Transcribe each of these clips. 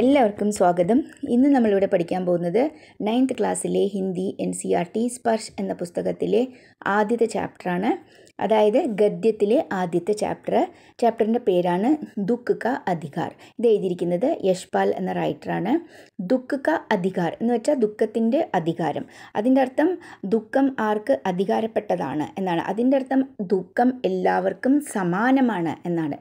എല്ലാവർക്കും സ്വാഗതം ഇന്ന് നമ്മളിവിടെ പഠിക്കാൻ പോകുന്നത് നയൻത്ത് ക്ലാസ്സിലെ Hindi N C R T Sparsh എന്ന പുസ്തകത്തിലെ ആദ്യത്തെ ചാപ്റ്ററാണ് അതായത് ഗദ്യത്തിലെ ആദ്യത്തെ ചാപ്റ്റർ ചാപ്റ്ററിൻ്റെ പേരാണ് ദുഃഖ് ക അധികാർ ഇത് എഴുതിയിരിക്കുന്നത് യശ്പാൽ എന്ന റൈറ്ററാണ് ദുഃഖ് ക അധികാർ എന്ന് വെച്ചാൽ ദുഃഖത്തിൻ്റെ അധികാരം അതിൻ്റെ അർത്ഥം ദുഃഖം ആർക്ക് അധികാരപ്പെട്ടതാണ് എന്നാണ് അതിൻ്റെ അർത്ഥം ദുഃഖം എല്ലാവർക്കും സമാനമാണ് എന്നാണ്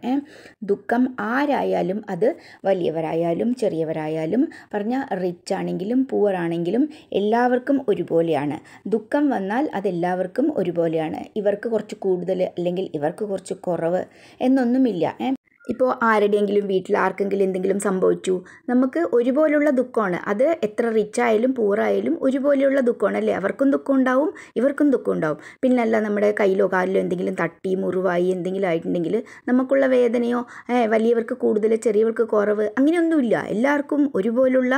ദുഃഖം ആരായാലും അത് വലിയവരായാലും ചെറിയവരായാലും പറഞ്ഞാൽ റിച്ച് ആണെങ്കിലും പൂവർ ആണെങ്കിലും എല്ലാവർക്കും ഒരുപോലെയാണ് ദുഃഖം വന്നാൽ അതെല്ലാവർക്കും ഒരുപോലെയാണ് ഇവർക്ക് കുറച്ച് കൂടുതൽ അല്ലെങ്കിൽ ഇവർക്ക് കുറച്ച് കുറവ് എന്നൊന്നുമില്ല ഇപ്പോൾ ആരുടെയെങ്കിലും വീട്ടിൽ ആർക്കെങ്കിലും എന്തെങ്കിലും സംഭവിച്ചു നമുക്ക് ഒരുപോലുള്ള ദുഃഖമാണ് അത് എത്ര റിച്ചായാലും പൂറായാലും ഒരുപോലെയുള്ള ദുഃഖമാണ് അല്ലേ അവർക്കും ദുഃഖം ഉണ്ടാവും ഇവർക്കും ദുഃഖം ഉണ്ടാവും പിന്നല്ല നമ്മുടെ കയ്യിലോ കാലിലോ എന്തെങ്കിലും തട്ടി മുറിവായി എന്തെങ്കിലും ആയിട്ടുണ്ടെങ്കിൽ നമുക്കുള്ള വേദനയോ വലിയവർക്ക് കൂടുതൽ ചെറിയവർക്ക് കുറവ് അങ്ങനെയൊന്നുമില്ല എല്ലാവർക്കും ഒരുപോലുള്ള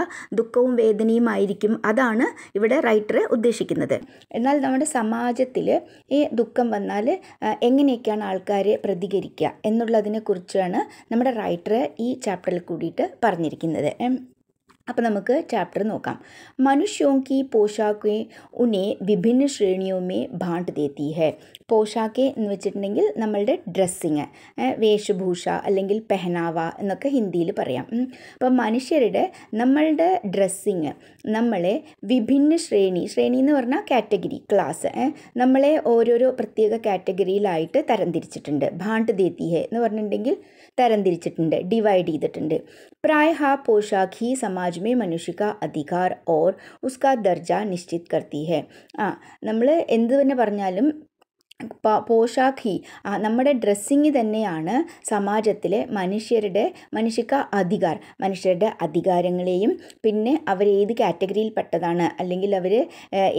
ദുഃഖവും വേദനയും ആയിരിക്കും അതാണ് ഇവിടെ റൈറ്റർ ഉദ്ദേശിക്കുന്നത് എന്നാൽ നമ്മുടെ സമാജത്തിൽ ഈ ദുഃഖം വന്നാൽ എങ്ങനെയൊക്കെയാണ് ആൾക്കാർ പ്രതികരിക്കുക എന്നുള്ളതിനെക്കുറിച്ചാണ് എന്നാണ് നമ്മുടെ റൈറ്റർ ഈ ചാപ്റ്ററിൽ കൂടിയിട്ട് പറഞ്ഞിരിക്കുന്നത് അപ്പോൾ നമുക്ക് ചാപ്റ്റർ നോക്കാം മനുഷ്യോं की പോഷാക്കെ ഉനെ വിഭിന്ന ശ്രേണിയോമേ ഭാണ്ട് തേത്തി ഹെ പോഷാക്കെ എന്ന് വെച്ചിട്ടുണ്ടെങ്കിൽ നമ്മളുടെ ഡ്രസ്സിങ് വേഷഭൂഷ അല്ലെങ്കിൽ പെഹനാവ എന്നൊക്കെ ഹിന്ദിയിൽ പറയാം അപ്പോൾ മനുഷ്യരുടെ നമ്മളുടെ ഡ്രസ്സിങ് നമ്മളെ വിഭിന്ന ശ്രേണി ശ്രേണി എന്ന് പറഞ്ഞാൽ കാറ്റഗറി ക്ലാസ് നമ്മളെ ഓരോരോ പ്രത്യേക കാറ്റഗറിയിലായിട്ട് തരംതിരിച്ചിട്ടുണ്ട് ഭാണ്ട് തേത്തി ഹെ എന്ന് പറഞ്ഞിട്ടുണ്ടെങ്കിൽ തരംതിരിച്ചിട്ടുണ്ട് ഡിവൈഡ് ചെയ്തിട്ടുണ്ട് പ്രായ ഹാ പോഷാക് ഹി में मनुष्य का अधिकार और उसका दर्जा निश्चित करती है ആ നമ്മൾ എന്ത് തന്നെ പറഞ്ഞാലും പോഷാഖി നമ്മുടെ ഡ്രസ്സിങ് തന്നെയാണ് സമാജത്തിലെ മനുഷ്യരുടെ മനുഷ്യക്ക അധികാർ മനുഷ്യരുടെ അധികാരങ്ങളെയും പിന്നെ അവർ ഏത് കാറ്റഗറിയിൽ പെട്ടതാണ് അല്ലെങ്കിൽ അവർ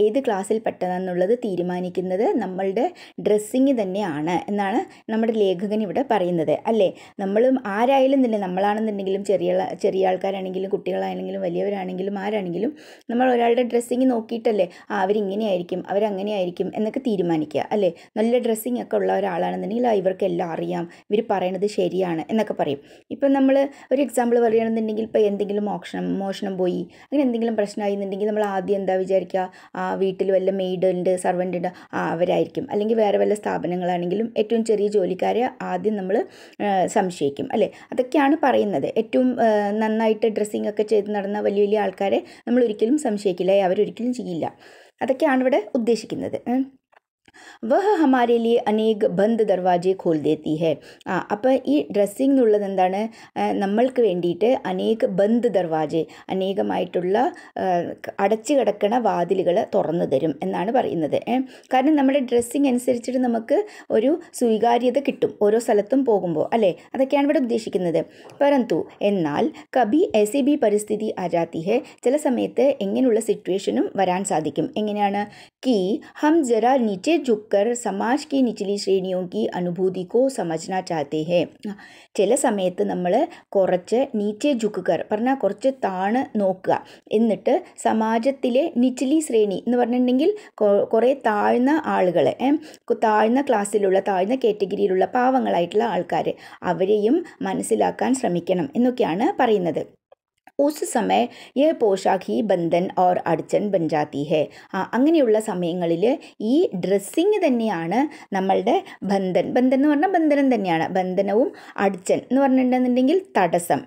ഏത് ക്ലാസ്സിൽ പെട്ടതാണെന്നുള്ളത് തീരുമാനിക്കുന്നത് നമ്മളുടെ ഡ്രസ്സിങ് തന്നെയാണ് എന്നാണ് നമ്മുടെ ലേഖകൻ ഇവിടെ പറയുന്നത് അല്ലേ നമ്മളും ആരായാലും തന്നെ നമ്മളാണെന്നുണ്ടെങ്കിലും ചെറിയ ചെറിയ ആൾക്കാരാണെങ്കിലും കുട്ടികളാണെങ്കിലും വലിയവരാണെങ്കിലും ആരാണെങ്കിലും നമ്മൾ ഒരാളുടെ ഡ്രസ്സിങ് നോക്കിയിട്ടല്ലേ ആ അവരിങ്ങനെയായിരിക്കും അവരങ്ങനെയായിരിക്കും എന്നൊക്കെ തീരുമാനിക്കുക അല്ലേ നല്ല ഡ്രസ്സിങ് ഒക്കെ ഉള്ള ഒരാളാണെന്നുണ്ടെങ്കിൽ ഇവർക്കെല്ലാം അറിയാം ഇവർ പറയണത് ശരിയാണ് എന്നൊക്കെ പറയും ഇപ്പം നമ്മൾ ഒരു എക്സാമ്പിൾ പറയുകയാണെന്നുണ്ടെങ്കിൽ ഇപ്പോൾ എന്തെങ്കിലും മോഷണം മോഷണം പോയി അങ്ങനെ എന്തെങ്കിലും പ്രശ്നമായി എന്നുണ്ടെങ്കിൽ നമ്മൾ ആദ്യം എന്താ വിചാരിക്കുക ആ വീട്ടിൽ വല്ല മെയ്ഡ് ഉണ്ട് സർവൻ്റ് ഉണ്ട് ആ അവരായിരിക്കും അല്ലെങ്കിൽ വേറെ വല്ല സ്ഥാപനങ്ങളാണെങ്കിലും ഏറ്റവും ചെറിയ ജോലിക്കാരെ ആദ്യം നമ്മൾ സംശയിക്കും അല്ലേ അതൊക്കെയാണ് പറയുന്നത് ഏറ്റവും നന്നായിട്ട് ഡ്രസ്സിങ് ഒക്കെ ചെയ്ത് നടന്ന വലിയ വലിയ ആൾക്കാരെ നമ്മൾ ഒരിക്കലും സംശയിക്കില്ല അവരൊരിക്കലും ചെയ്യില്ല അതൊക്കെയാണ് ഇവിടെ ഉദ്ദേശിക്കുന്നത് വഹ ഹമാരെ അനേക് അനേക ബന്ധ ദർവാജെ ഖോൽ ദേത്തി ഹെ ആ അപ്പം ഈ ഡ്രസ്സിംഗ് എന്നുള്ളത് എന്താണ് നമ്മൾക്ക് വേണ്ടിയിട്ട് അനേക് ബന്ധ ദർവാജെ അനേകമായിട്ടുള്ള അടച്ചു കിടക്കണ വാതിലുകൾ തുറന്നു തരും എന്നാണ് പറയുന്നത് കാരണം നമ്മുടെ ഡ്രസ്സിങ് അനുസരിച്ചിട്ട് നമുക്ക് ഒരു സ്വീകാര്യത കിട്ടും ഓരോ സ്ഥലത്തും പോകുമ്പോൾ അല്ലേ അതൊക്കെയാണ് ഇവിടെ ഉദ്ദേശിക്കുന്നത് പരന്തു എന്നാൽ കബി സി ബി പരിസ്ഥിതി ആജാത്തി ഹെ ചില സമയത്ത് എങ്ങനെയുള്ള സിറ്റുവേഷനും വരാൻ സാധിക്കും എങ്ങനെയാണ് കി ഹം ജറ നീച്ചെ झुककर समाज की നിച്ചലി ശ്രേണിയോക്ക് അനുഭൂതിക്കോ സമജ്ന ചാത്തേ ഹേ ചില സമയത്ത് നമ്മൾ കുറച്ച് നീച്ചെ ജുക്കുകർ പറഞ്ഞാൽ കുറച്ച് താണ് നോക്കുക എന്നിട്ട് സമാജത്തിലെ निचली ശ്രേണി എന്ന് പറഞ്ഞിട്ടുണ്ടെങ്കിൽ കുറേ താഴ്ന്ന ആളുകളെ താഴ്ന്ന ക്ലാസ്സിലുള്ള താഴ്ന്ന കാറ്റഗറിയിലുള്ള പാവങ്ങളായിട്ടുള്ള ആൾക്കാർ അവരെയും മനസ്സിലാക്കാൻ ശ്രമിക്കണം എന്നൊക്കെയാണ് പറയുന്നത് ഉസ് സമയ യഹ് പോഷാഖ് ഹി ബന്ധൻ ഓർ അടച്ചൻ ബഞ്ചാത്തി ഹെ അങ്ങനെയുള്ള സമയങ്ങളിൽ ഈ ഡ്രസ്സിങ് തന്നെയാണ് നമ്മളുടെ ബന്ധൻ ബന്ധൻ എന്ന് പറഞ്ഞാൽ ബന്ധനം തന്നെയാണ് ബന്ധനവും അടച്ചൻ എന്ന് പറഞ്ഞിട്ടുണ്ടെന്നുണ്ടെങ്കിൽ തടസ്സം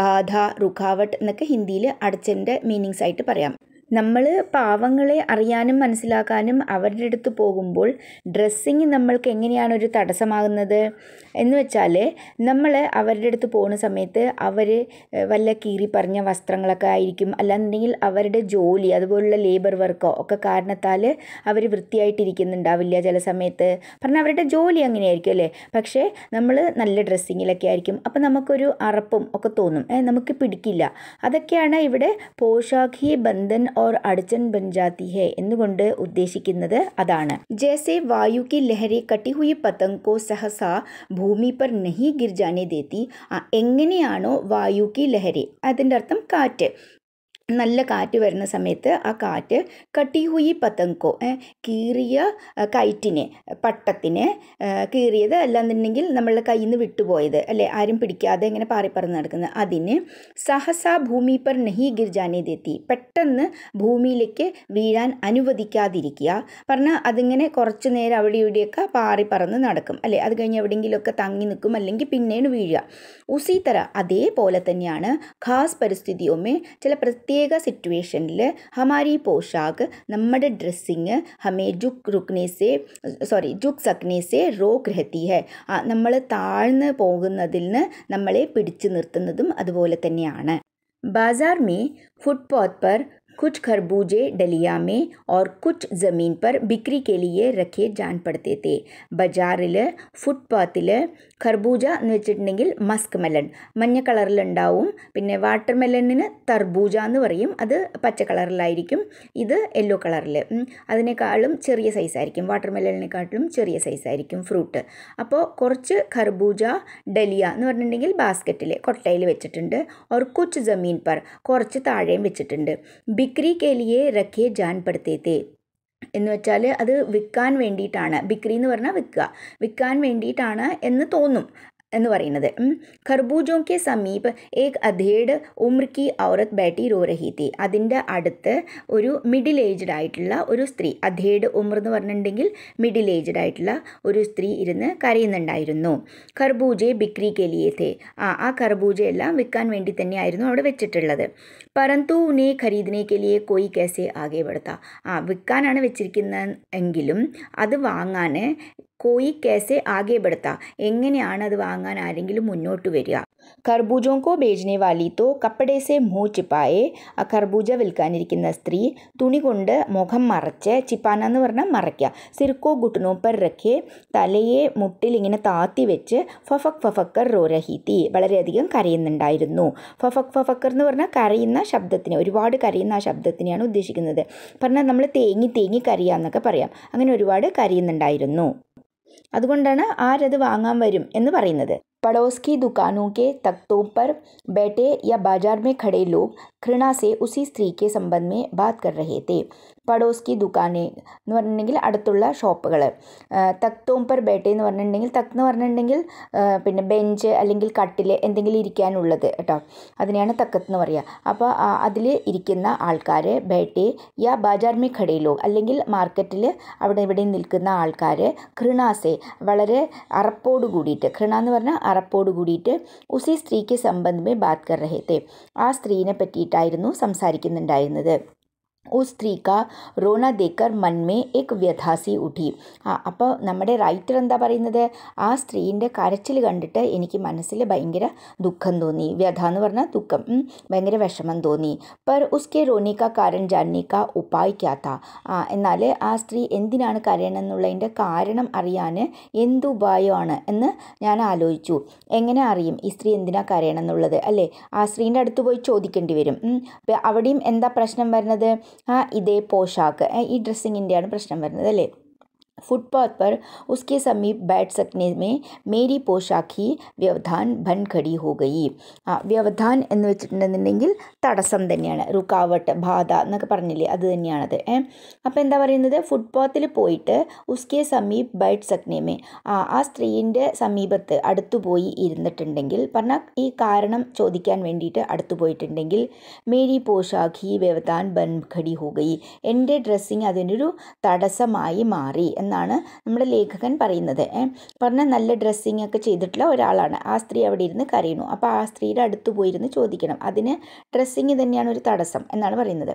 ബാധ റുഖാവട്ട് എന്നൊക്കെ ഹിന്ദിയിൽ അടച്ചൻ്റെ മീനിങ്സ് ആയിട്ട് പറയാം നമ്മൾ പാവങ്ങളെ അറിയാനും മനസ്സിലാക്കാനും അവരുടെ അടുത്ത് പോകുമ്പോൾ ഡ്രസ്സിങ് നമ്മൾക്ക് എങ്ങനെയാണ് ഒരു തടസ്സമാകുന്നത് എന്ന് വെച്ചാൽ നമ്മൾ അവരുടെ അടുത്ത് പോകുന്ന സമയത്ത് അവർ വല്ല കീറി പറഞ്ഞ വസ്ത്രങ്ങളൊക്കെ ആയിരിക്കും അല്ലാന്നുണ്ടെങ്കിൽ അവരുടെ ജോലി അതുപോലുള്ള ലേബർ വർക്കോ ഒക്കെ കാരണത്താൽ അവർ വൃത്തിയായിട്ടിരിക്കുന്നുണ്ടാവില്ല ചില സമയത്ത് പറഞ്ഞാൽ അവരുടെ ജോലി അങ്ങനെയായിരിക്കും അല്ലേ പക്ഷേ നമ്മൾ നല്ല ഡ്രസ്സിങ്ങിലൊക്കെ ആയിരിക്കും അപ്പോൾ നമുക്കൊരു അറപ്പും ഒക്കെ തോന്നും നമുക്ക് പിടിക്കില്ല അതൊക്കെയാണ് ഇവിടെ പോഷാഖി ബന്ധൻ ഓർ അടച്ചൻ बन जाती എന്നുകൊണ്ട് ഉദ്ദേശിക്കുന്നത് അതാണ് ജേസെ വായു കി ലഹരി കട്ടി കട്ടിഹുയ പതങ്കോ സഹസ ഭൂമി പർ നഹി ഗിർജാനെ ദേത്തി എങ്ങനെയാണോ വായു കി ലഹരി അതിൻ്റെ അർത്ഥം കാറ്റ് നല്ല കാറ്റ് വരുന്ന സമയത്ത് ആ കാറ്റ് കട്ടിഹുയി പതങ്കോ കീറിയ കയറ്റിനെ പട്ടത്തിനെ കീറിയത് അല്ലാന്നുണ്ടെങ്കിൽ നമ്മളുടെ കയ്യിൽ നിന്ന് വിട്ടുപോയത് അല്ലേ ആരും പിടിക്കാതെ ഇങ്ങനെ പാറിപ്പറന്ന് നടക്കുന്നത് അതിന് സഹസ ഭൂമി പർ നഹി ഗിർജാനേതെത്തി പെട്ടെന്ന് ഭൂമിയിലേക്ക് വീഴാൻ അനുവദിക്കാതിരിക്കുക പറഞ്ഞാൽ അതിങ്ങനെ കുറച്ച് നേരം അവിടെ ഇവിടെയൊക്കെ പാറിപ്പറന്ന് നടക്കും അല്ലേ അത് കഴിഞ്ഞ് എവിടെയെങ്കിലുമൊക്കെ തങ്ങി നിൽക്കും അല്ലെങ്കിൽ പിന്നെയാണ് വീഴുക ഉസീ അതേപോലെ തന്നെയാണ് ഖാസ് പരിസ്ഥിതിയൊമ്മേ ചില പ്രത്യേക പ്രത്യേക സിറ്റുവേഷനിൽ ഹമാരി പോഷാക്ക് നമ്മുടെ ഡ്രസ്സിങ് ഹമേ ജുക്ക് റുക്നേസെ സോറി ജുക്ക് സക്നേസെ റോ രഹത്തി ഹെ നമ്മൾ താഴ്ന്ന് പോകുന്നതിൽ നിന്ന് നമ്മളെ പിടിച്ചു നിർത്തുന്നതും അതുപോലെ തന്നെയാണ് ബാസാർ में ഫുട്പാത്ത് പർ कुछ खरबूजे डलिया में और कुछ ज़मीन पर बिक्री के लिए രക്കേ ജാൻപെടുത്തേത്തെ ബജാറിൽ ഫുട്പാത്തിൽ ഖർബൂജ എന്ന് വെച്ചിട്ടുണ്ടെങ്കിൽ മസ്ക് മെലൺ മഞ്ഞ കളറിലുണ്ടാവും പിന്നെ വാട്ടർ മെലണിന് തർബൂജ എന്ന് പറയും അത് പച്ച കളറിലായിരിക്കും ഇത് യെല്ലോ കളറിൽ അതിനേക്കാളും ചെറിയ സൈസായിരിക്കും വാട്ടർ മെലണിനെക്കാട്ടിലും ചെറിയ സൈസായിരിക്കും ഫ്രൂട്ട് അപ്പോൾ കുറച്ച് ഖർബൂജ ഡലിയ എന്ന് പറഞ്ഞിട്ടുണ്ടെങ്കിൽ ബാസ്ക്കറ്റിൽ കൊട്ടയിൽ വെച്ചിട്ടുണ്ട് ഒരു കുച്ച് ജമീൻ പർ കുറച്ച് താഴെയും വെച്ചിട്ടുണ്ട് ബിക്രി കെലിയെ റഖേ ജാൻ പടുത്തേത്തേ എന്ന് വെച്ചാൽ അത് വിൽക്കാൻ വേണ്ടിയിട്ടാണ് ബിക്രി എന്ന് പറഞ്ഞാൽ വിൽക്കുക വിൽക്കാൻ വേണ്ടിയിട്ടാണ് എന്ന് തോന്നും എന്ന് പറയുന്നത് ഖർബൂജോക്ക് സമീപ് ഏക് അധേഡ് ഉമ്ര ഔറത്ത് ബാറ്റി റോ റഹി അതിൻ്റെ അടുത്ത് ഒരു മിഡിൽ ഏജ്ഡ് ആയിട്ടുള്ള ഒരു സ്ത്രീ അധേഡ് ഉമർ എന്ന് പറഞ്ഞിട്ടുണ്ടെങ്കിൽ മിഡിൽ ഏജ്ഡ് ആയിട്ടുള്ള ഒരു സ്ത്രീ ഇരുന്ന് കരയുന്നുണ്ടായിരുന്നു ഖർബൂജെ ബിക്രി കെലിയെ തേ ആ ആ ഖർബൂജ എല്ലാം വിൽക്കാൻ വേണ്ടി തന്നെയായിരുന്നു അവിടെ വെച്ചിട്ടുള്ളത് പറന്തു ഉനെ ഖരീദിനെ കെലിയെ കോയി കേസെ ആകെ പെടുത്താം ആ വിൽക്കാനാണ് വെച്ചിരിക്കുന്ന എങ്കിലും അത് വാങ്ങാൻ कोई कैसे आगे बढ़ता എങ്ങനെയാണ് അത് വാങ്ങാൻ ആരെങ്കിലും മുന്നോട്ട് വരിക കർബൂജോം കോ ബേജനെ വാലി തോ കപ്പടെ സെ മുഹ് ചിപ്പായെ ആ കർബൂജ വിൽക്കാനിരിക്കുന്ന സ്ത്രീ തുണി കൊണ്ട് മുഖം മറച്ച് ചിപ്പാന എന്ന് പറഞ്ഞാൽ മറയ്ക്കുക സിർക്കോ ഗുട്ടനോപ്പർ റഖെ തലയെ മുട്ടിൽ ഇങ്ങനെ താത്തി വെച്ച് ഫഫക് ഫഫക്കർ റോരഹീത്തി വളരെയധികം കരയുന്നുണ്ടായിരുന്നു ഫഫക് ഫഫക്കർ എന്ന് പറഞ്ഞാൽ കരയുന്ന ശബ്ദത്തിന് ഒരുപാട് കരയുന്ന ആ ശബ്ദത്തിനെയാണ് ഉദ്ദേശിക്കുന്നത് പറഞ്ഞാൽ നമ്മൾ തേങ്ങി തേങ്ങി കരയുക എന്നൊക്കെ പറയാം അങ്ങനെ ഒരുപാട് കരയുന്നുണ്ടായിരുന്നു അതുകൊണ്ടാണ് ആരത് വാങ്ങാൻ വരും എന്ന് പറയുന്നത് पड़ोस की दुकानों के तख्तों पर बैठे या बाजार में खड़े लोग घृणा से उसी സ്ത്രീ के संबंध में बात कर रहे थे പടോസ് കി ദുക്കാനെ എന്ന് പറഞ്ഞിട്ടുണ്ടെങ്കിൽ അടുത്തുള്ള ഷോപ്പുകൾ തക്തോം പർ ബേട്ടെ എന്ന് പറഞ്ഞിട്ടുണ്ടെങ്കിൽ തക്ത് എന്ന് പറഞ്ഞിട്ടുണ്ടെങ്കിൽ പിന്നെ ബെഞ്ച് അല്ലെങ്കിൽ കട്ടിൽ എന്തെങ്കിലും ഇരിക്കാനുള്ളത് കേട്ടോ അതിനെയാണ് തക്കത്ത് എന്ന് പറയുക അപ്പോൾ അതിൽ ഇരിക്കുന്ന ആൾക്കാർ ബേട്ടെ യാ ബാജാർ മേ ഖടയിലോ അല്ലെങ്കിൽ മാർക്കറ്റിൽ അവിടെ ഇവിടെ നിൽക്കുന്ന ആൾക്കാർ ഘൃണാസെ വളരെ അറപ്പോട് കൂടിയിട്ട് ഘൃണ എന്ന് പറഞ്ഞാൽ അറപ്പോട് കൂടിയിട്ട് ഉസി സ്ത്രീക്ക് സംബന്ധമേ ബാത് കർ റഹേ തേ ആ സ്ത്രീനെ പറ്റിയിട്ടായിരുന്നു സംസാരിക്കുന്നുണ്ടായിരുന്നത് उस स्त्री का रोना देखकर मन में एक വ്യഥാസി ഉഠി അപ്പോൾ നമ്മുടെ റൈറ്റർ എന്താ പറയുന്നത് ആ സ്ത്രീൻ്റെ കരച്ചിൽ കണ്ടിട്ട് എനിക്ക് മനസ്സിൽ ഭയങ്കര ദുഃഖം തോന്നി വ്യഥ എന്ന് പറഞ്ഞാൽ ദുഃഖം ഭയങ്കര വിഷമം തോന്നി പർ ഉസ്കെ റോണിക്ക കാരൻ ജാനിക്ക ഉപായിക്കാത്ത എന്നാൽ ആ സ്ത്രീ എന്തിനാണ് കരയണമെന്നുള്ളതിൻ്റെ കാരണം അറിയാൻ എന്തുപായമാണ് എന്ന് ഞാൻ ആലോചിച്ചു എങ്ങനെ അറിയും ഈ സ്ത്രീ എന്തിനാ കരയണമെന്നുള്ളത് അല്ലേ ആ സ്ത്രീൻ്റെ അടുത്ത് പോയി ചോദിക്കേണ്ടി വരും അവിടെയും എന്താ പ്രശ്നം വരുന്നത് ആ ഇതേ പോഷാക്ക് ഈ ഡ്രസ്സിങ്ങിൻ്റെയാണ് പ്രശ്നം വരുന്നത് അല്ലേ फुटपाथ पर उसके समीप बैठ सकने में मेरी पोशाखी വ്യവധാൻ ഭൻഘടി ഹോ ഗയി ആ വ്യവധാൻ എന്ന് വെച്ചിട്ടുണ്ടെന്നുണ്ടെങ്കിൽ തടസ്സം തന്നെയാണ് റുക്കാവട്ട് ബാധ എന്നൊക്കെ പറഞ്ഞില്ലേ അത് തന്നെയാണത് ഏ അപ്പോൾ എന്താ പറയുന്നത് ഫുട്പാത്തിൽ പോയിട്ട് ഉസ്കെ സമീപ് ബൈറ്റ് സക്നേമേ ആ ആ സ്ത്രീൻ്റെ സമീപത്ത് അടുത്തു പോയി ഇരുന്നിട്ടുണ്ടെങ്കിൽ പറഞ്ഞാൽ ഈ കാരണം ചോദിക്കാൻ വേണ്ടിയിട്ട് അടുത്തു പോയിട്ടുണ്ടെങ്കിൽ മേരി പോഷാഖി വ്യവധാൻ ബൻഘടി ഹോ ഗയി എൻ്റെ ഡ്രസ്സിങ് അതിനൊരു തടസ്സമായി മാറി എന്നാണ് നമ്മുടെ ലേഖകൻ പറയുന്നത് പറഞ്ഞാൽ നല്ല ഡ്രസ്സിങ് ഒക്കെ ചെയ്തിട്ടുള്ള ഒരാളാണ് ആ സ്ത്രീ അവിടെ ഇരുന്ന് കരയുന്നു അപ്പോൾ ആ സ്ത്രീയുടെ അടുത്ത് പോയിരുന്ന് ചോദിക്കണം അതിന് ഡ്രസ്സിങ് തന്നെയാണ് ഒരു തടസ്സം എന്നാണ് പറയുന്നത്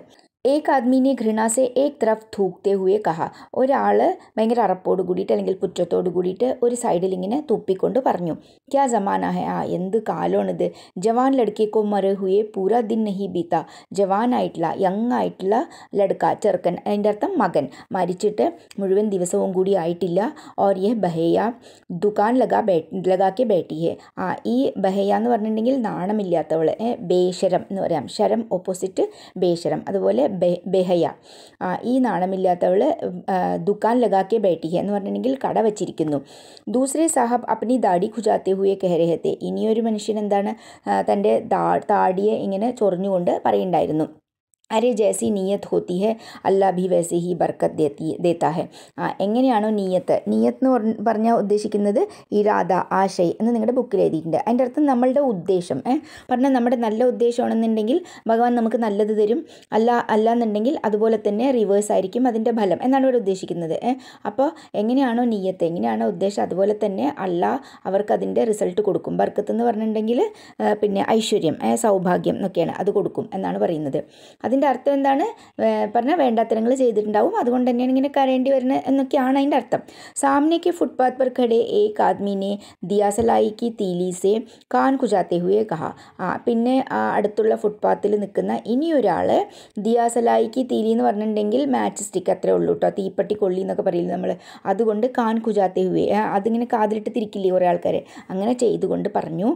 ഏക് ആദ്മീനെ ഘൃണാസെ ഏക് ത്രഫ് തൂക്തേ ഹുയെ കഹ ഒരാൾ ഭയങ്കര അറപ്പോട് കൂടിയിട്ട് അല്ലെങ്കിൽ പുറ്റത്തോട് കൂടിയിട്ട് ഒരു സൈഡിൽ ഇങ്ങനെ തുപ്പിക്കൊണ്ട് പറഞ്ഞു ക്യാ ജമാന ഹെ ആ എന്ത് കാലമാണിത് ജവാൻ ലടുക്കേക്കോ മറ് ഹുയെ പൂര ദിൻ നഹി ബീത്ത ജവാനായിട്ടുള്ള യങ് ആയിട്ടുള്ള ലടുക്ക ചെറുക്കൻ അതിൻ്റെ അർത്ഥം മകൻ മരിച്ചിട്ട് മുഴുവൻ ദിവസവും ദിവസവും കൂടി ആയിട്ടില്ല ഓർ യെ ബഹയ ദുക്കാൻ ലഗാ ബേ ലഗാക്കെ ബേട്ടി ഹെ ആ ഈ ബഹയ എന്ന് പറഞ്ഞിട്ടുണ്ടെങ്കിൽ നാണമില്ലാത്തവൾ ബേശരം എന്ന് പറയാം ശരം ഓപ്പോസിറ്റ് ബേശരം അതുപോലെ ബെഹയ ആ ഈ നാണമില്ലാത്തവൾ ദുക്കാൻ ലഗാക്കെ ബേട്ടി ഹെ എന്ന് പറഞ്ഞിട്ടുണ്ടെങ്കിൽ കട വച്ചിരിക്കുന്നു ദൂസരെ സാഹബ് അപ്പനി ദാടി ഖുജാത്തെ ഹുയെ കഹരഹത്തെ ഇനിയൊരു മനുഷ്യൻ എന്താണ് തൻ്റെ താടിയെ ഇങ്ങനെ ചൊറിഞ്ഞുകൊണ്ട് പറയുന്നുണ്ടായിരുന്നു അരെ ജേസി നീയത്ത് ഹോത്തി ഹെ അല്ലാ ഭി വേസെ ഹി ബർക്കത്ത് ദേത്തി ദേത്താ ഹെ എങ്ങനെയാണോ നീയത്ത് നീയത്ത് എന്ന് പറഞ്ഞാൽ ഉദ്ദേശിക്കുന്നത് ഇരാദ ആശയ് എന്ന് നിങ്ങളുടെ ബുക്കിൽ എഴുതിയിട്ടുണ്ട് അതിൻ്റെ അർത്ഥം നമ്മളുടെ ഉദ്ദേശം പറഞ്ഞാൽ നമ്മുടെ നല്ല ഉദ്ദേശമാണെന്നുണ്ടെങ്കിൽ ഭഗവാൻ നമുക്ക് നല്ലത് തരും അല്ല അല്ല എന്നുണ്ടെങ്കിൽ അതുപോലെ തന്നെ റിവേഴ്സ് ആയിരിക്കും അതിൻ്റെ ഫലം എന്നാണ് ഇവിടെ ഉദ്ദേശിക്കുന്നത് അപ്പോൾ എങ്ങനെയാണോ നീയത്ത് എങ്ങനെയാണോ ഉദ്ദേശം അതുപോലെ തന്നെ അല്ല അവർക്ക് അതിൻ്റെ റിസൾട്ട് കൊടുക്കും ബർക്കത്ത് എന്ന് പറഞ്ഞിട്ടുണ്ടെങ്കിൽ പിന്നെ ഐശ്വര്യം സൗഭാഗ്യം എന്നൊക്കെയാണ് അത് കൊടുക്കും എന്നാണ് പറയുന്നത് അതിൻ്റെ അതിൻ്റെ അർത്ഥം എന്താണ് പറഞ്ഞാൽ വേണ്ടാത്തരങ്ങൾ ചെയ്തിട്ടുണ്ടാവും അതുകൊണ്ട് തന്നെയാണ് ഇങ്ങനെ കരയേണ്ടി വരുന്നത് എന്നൊക്കെയാണ് അതിൻ്റെ അർത്ഥം സാമ്നയ്ക്ക് ഫുട്പാത്ത് പർ ഖടെ ഏക് ആദ്മീനെ ദിയാസലായിക്ക് തീലീസെ കാൻ കുജാത്തെ ഹുയെ കഹ ആ പിന്നെ ആ അടുത്തുള്ള ഫുട്പാത്തിൽ നിൽക്കുന്ന ഇനിയൊരാൾ ദിയാസലായിക്ക് തീലി എന്ന് പറഞ്ഞിട്ടുണ്ടെങ്കിൽ മാച്ച് സ്റ്റിക്ക് അത്രേ ഉള്ളൂ കേട്ടോ തീപ്പട്ടി കൊള്ളി എന്നൊക്കെ പറയില്ല നമ്മൾ അതുകൊണ്ട് കാൻ കുജാത്തെ ഹുയെ അതിങ്ങനെ കാതിലിട്ട് തിരിക്കില്ലേ കുറേ ആൾക്കാർ അങ്ങനെ ചെയ്തുകൊണ്ട് പറഞ്ഞു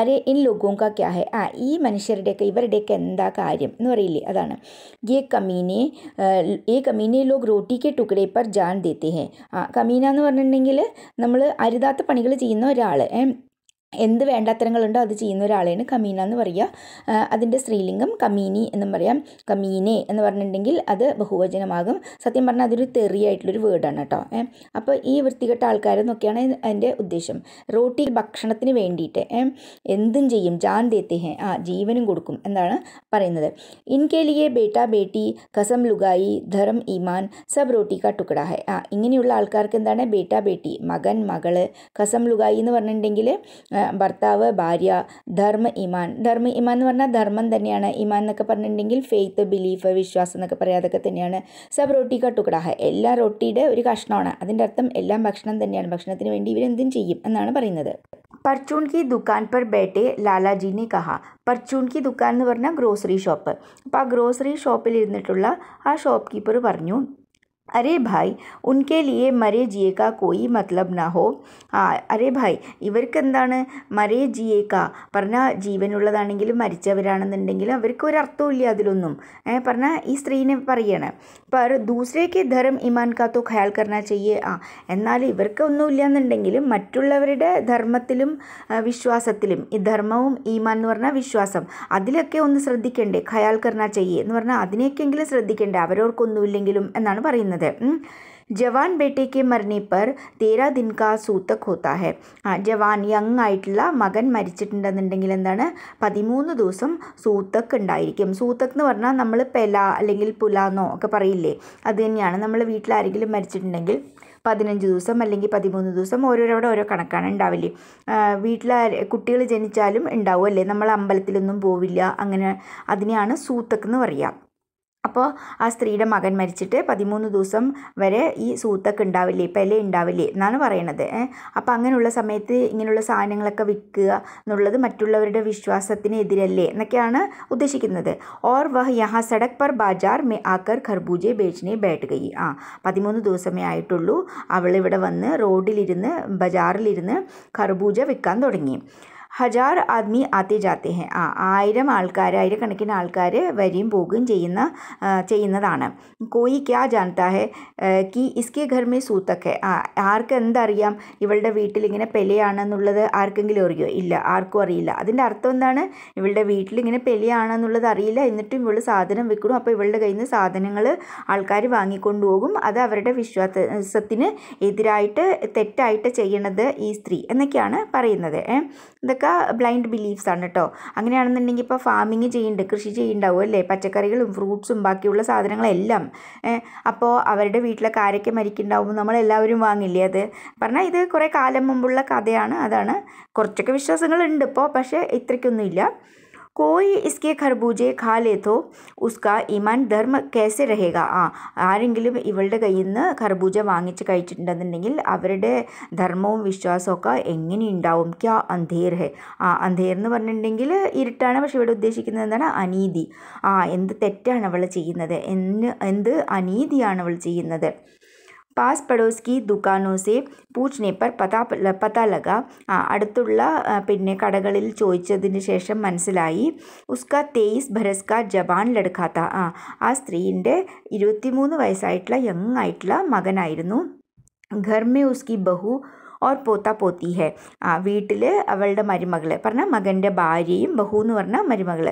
അരെ ഇൻ ലൊഗോങ്ക ക്യാ ആ ഈ മനുഷ്യരുടെയൊക്കെ ഇവരുടെയൊക്കെ എന്താ കാര്യം എന്ന് പറയില്ലേ അത് लगाना ये കമീനെ ഈ കമീനെ ലോക് റോട്ടിക്ക് ടുക്കടേ പർ ജാൻ ദേത്തേ ഹെ കമീന എന്ന് പറഞ്ഞിട്ടുണ്ടെങ്കിൽ നമ്മൾ അരുതാത്ത പണികൾ ചെയ്യുന്ന ഒരാൾ ഏ എന്ത് വേണ്ടാത്തരങ്ങളുണ്ടോ അത് ചെയ്യുന്ന ഒരാളെയാണ് കമീന എന്ന് പറയുക അതിൻ്റെ സ്ത്രീലിംഗം കമീനി എന്നും പറയാം കമീനെ എന്ന് പറഞ്ഞിട്ടുണ്ടെങ്കിൽ അത് ബഹുവചനമാകും സത്യം പറഞ്ഞാൽ അതൊരു തെറിയായിട്ടുള്ളൊരു വേർഡാണ് കേട്ടോ അപ്പോൾ ഈ വൃത്തികെട്ട ആൾക്കാരെന്നൊക്കെയാണ് അതിൻ്റെ ഉദ്ദേശം റോട്ടി ഭക്ഷണത്തിന് വേണ്ടിയിട്ട് എന്തും ചെയ്യും ജാൻ ദേത്തെ ആ ജീവനും കൊടുക്കും എന്നാണ് പറയുന്നത് ഇൻകേലിയെ ലിയെ ബേട്ട ബേട്ടി കസം ലുഗായി ധറം ഇമാൻ സബ് റോട്ടി കാ ആ ഇങ്ങനെയുള്ള ആൾക്കാർക്ക് എന്താണ് ബേട്ട ബേട്ടി മകൻ മകള് കസം ലുഗായി എന്ന് പറഞ്ഞിട്ടുണ്ടെങ്കിൽ ഭർത്താവ് ഭാര്യ ധർമ്മ ഇമാൻ ധർമ്മ ഇമാൻ എന്ന് പറഞ്ഞാൽ ധർമ്മം തന്നെയാണ് ഇമാൻ എന്നൊക്കെ പറഞ്ഞിട്ടുണ്ടെങ്കിൽ ഫെയ്ത്ത് ബിലീഫ് വിശ്വാസം എന്നൊക്കെ പറയാം അതൊക്കെ തന്നെയാണ് സബ് റൊട്ടി ക ടുക്കടാഹ എല്ലാ റൊട്ടിയുടെ ഒരു കഷ്ണമാണ് അതിൻ്റെ അർത്ഥം എല്ലാം ഭക്ഷണം തന്നെയാണ് ഭക്ഷണത്തിന് വേണ്ടി ഇവരെന്തും ചെയ്യും എന്നാണ് പറയുന്നത് പർച്ചൂൺ കി ദുക്കാൻ पर ബേട്ടെ ലാലാജിനെ കഹ പർച്ചൂൺ കി ദുക്കാൻ എന്ന് പറഞ്ഞാൽ ഗ്രോസറി ഷോപ്പ് അപ്പോൾ ആ ഗ്രോസറി ഷോപ്പിൽ ഇരുന്നിട്ടുള്ള ആ ഷോപ്പ് കീപ്പർ പറഞ്ഞു अरे भाई उनके लिए മരേ ജിയേക്ക കോയി മത്ലബ് നാ ഹോ ആ അരേ ഭായ് ഇവർക്കെന്താണ് മരേ ജിയേക്ക പറഞ്ഞാൽ ജീവനുള്ളതാണെങ്കിലും മരിച്ചവരാണെന്നുണ്ടെങ്കിലും അവർക്ക് ഒരർത്ഥമില്ല അതിലൊന്നും പറഞ്ഞാൽ ഈ സ്ത്രീനെ പറയാണ് पर ദൂസരേക്ക് ധരം ഇമാൻ കാത്തോ ഖയാൽ കർണ ചെയ്യേ ആ എന്നാൽ ഇവർക്കൊന്നുമില്ല എന്നുണ്ടെങ്കിലും മറ്റുള്ളവരുടെ ധർമ്മത്തിലും വിശ്വാസത്തിലും ഈ ധർമ്മവും ഈമാൻ എന്ന് പറഞ്ഞാൽ വിശ്വാസം അതിലൊക്കെ ഒന്ന് ശ്രദ്ധിക്കേണ്ടേ ഖയാൽ കർണ ചെയ്യേ എന്ന് പറഞ്ഞാൽ അതിനെയൊക്കെങ്കിലും ശ്രദ്ധിക്കേണ്ടേ അവരോർക്കൊന്നുമില്ലെങ്കിലും എന്നാണ് പറയുന്നത് जवान बेटे के മരണി പർ തേരാ ദിൻകാ സൂത്തക് ഹോത്താ ഹെ ആ ജവാൻ യങ് ആയിട്ടുള്ള മകൻ മരിച്ചിട്ടുണ്ടെന്നുണ്ടെങ്കിൽ എന്താണ് പതിമൂന്ന് ദിവസം സൂത്തക്ക് ഉണ്ടായിരിക്കും സൂത്തക്ക് എന്ന് പറഞ്ഞാൽ നമ്മൾ പെല അല്ലെങ്കിൽ പുലാന്നോ ഒക്കെ പറയില്ലേ അത് തന്നെയാണ് നമ്മൾ വീട്ടിൽ ആരെങ്കിലും മരിച്ചിട്ടുണ്ടെങ്കിൽ പതിനഞ്ച് ദിവസം അല്ലെങ്കിൽ പതിമൂന്ന് ദിവസം ഓരോരോടെ ഓരോ കണക്കാണ് ഉണ്ടാവില്ലേ വീട്ടിൽ കുട്ടികൾ ജനിച്ചാലും ഉണ്ടാവും അല്ലേ നമ്മൾ അമ്പലത്തിലൊന്നും പോവില്ല അങ്ങനെ അതിനെയാണ് സൂത്തക്ക് എന്ന് പറയുക അപ്പോൾ ആ സ്ത്രീയുടെ മകൻ മരിച്ചിട്ട് പതിമൂന്ന് ദിവസം വരെ ഈ സൂത്തൊക്കെ ഉണ്ടാവില്ലേ പെല ഉണ്ടാവില്ലേ എന്നാണ് പറയണത് അപ്പോൾ അങ്ങനെയുള്ള സമയത്ത് ഇങ്ങനെയുള്ള സാധനങ്ങളൊക്കെ വിൽക്കുക എന്നുള്ളത് മറ്റുള്ളവരുടെ വിശ്വാസത്തിന് എതിരല്ലേ എന്നൊക്കെയാണ് ഉദ്ദേശിക്കുന്നത് ഓർ വഹ് യഹ സടക് പർ ബാജാർ മേ ആക്കർ ഖർബൂജെ ബേച്ചിനെ ബേട്ട് ഗയി ആ പതിമൂന്ന് ദിവസമേ ആയിട്ടുള്ളൂ അവൾ ഇവിടെ വന്ന് റോഡിലിരുന്ന് ബജാറിലിരുന്ന് ഖർബൂജ വിൽക്കാൻ തുടങ്ങി ഹജാർ ആദ്മി ആത്തി ജാത്തി ഹെ ആ ആയിരം ആൾക്കാർ ആയിരക്കണക്കിന് ആൾക്കാർ വരികയും പോകുകയും ചെയ്യുന്ന ചെയ്യുന്നതാണ് കോയി ക്യാ ജാനത്ത ഹെ കി ഇസ്കെ ഘർ സൂത്തക്കെ ആ ആർക്ക് എന്തറിയാം ഇവളുടെ വീട്ടിൽ ഇങ്ങനെ പെലയാണെന്നുള്ളത് ആർക്കെങ്കിലും അറിയോ ഇല്ല ആർക്കും അറിയില്ല അതിൻ്റെ അർത്ഥം എന്താണ് ഇവളുടെ വീട്ടിൽ ഇങ്ങനെ പെലയാണെന്നുള്ളത് അറിയില്ല എന്നിട്ടും ഇവൾ സാധനം വെക്കണം അപ്പോൾ ഇവളുടെ കയ്യിൽ നിന്ന് സാധനങ്ങൾ ആൾക്കാർ പോകും അത് അവരുടെ വിശ്വാസത്തിന് എതിരായിട്ട് തെറ്റായിട്ട് ചെയ്യണത് ഈ സ്ത്രീ എന്നൊക്കെയാണ് പറയുന്നത് ഇതൊക്കെ ബ്ലൈൻഡ് ബിലീഫ്സ് ആണ് കേട്ടോ അങ്ങനെയാണെന്നുണ്ടെങ്കിൽ ഇപ്പോൾ ഫാമിങ് ചെയ്യുന്നുണ്ട് കൃഷി ചെയ്യുന്നുണ്ടാവും അല്ലേ പച്ചക്കറികളും ഫ്രൂട്ട്സും ബാക്കിയുള്ള സാധനങ്ങളെല്ലാം അപ്പോൾ അവരുടെ വീട്ടിലെ കാരൊക്കെ മരിക്കുന്നുണ്ടാവും നമ്മളെല്ലാവരും വാങ്ങില്ലേ അത് പറഞ്ഞാൽ ഇത് കുറേ കാലം മുമ്പുള്ള കഥയാണ് അതാണ് കുറച്ചൊക്കെ വിശ്വാസങ്ങളുണ്ട് ഇപ്പോൾ പക്ഷേ ഇല്ല कोई इसके खरबूजे खा ले तो उसका ഇമാൻ ധർമ്മ കേസെ രഹേക ആ ആരെങ്കിലും ഇവളുടെ കയ്യിൽ നിന്ന് ഖർബൂജ വാങ്ങിച്ച് കഴിച്ചിട്ടുണ്ടെന്നുണ്ടെങ്കിൽ അവരുടെ ധർമ്മവും വിശ്വാസമൊക്കെ എങ്ങനെ ഉണ്ടാവും ക്യാ അന്ധേർ ഹെ ആ അന്ധേർ എന്ന് പറഞ്ഞിട്ടുണ്ടെങ്കിൽ ഇരുട്ടാണ് പക്ഷെ ഇവിടെ ഉദ്ദേശിക്കുന്നത് എന്താണ് അനീതി ആ എന്ത് തെറ്റാണ് അവൾ ചെയ്യുന്നത് എന്ന് എന്ത് അനീതിയാണ് അവൾ ചെയ്യുന്നത് പാസ് പടോസ് ദുക്കാനോ സെ പൂച്ച്നെ പർ പതാ പതാ ലഗ അടുത്തുള്ള പിന്നെ കടകളിൽ ചോദിച്ചതിന് ശേഷം മനസ്സിലായി ഉസ്ക തേയിസ് ഭരസ്ക ജവാൻ ലടുക്കാത്ത ആ ആ സ്ത്രീൻ്റെ ഇരുപത്തിമൂന്ന് വയസ്സായിട്ടുള്ള യങ് ആയിട്ടുള്ള മകനായിരുന്നു ഘർ ഉസ്കി ബഹു ഓർ പോത്ത പോത്തി ഹെ ആ വീട്ടിൽ അവളുടെ മരുമകൾ പറഞ്ഞാൽ മകൻ്റെ ഭാര്യയും ബഹു എന്ന് പറഞ്ഞാൽ മരുമകൾ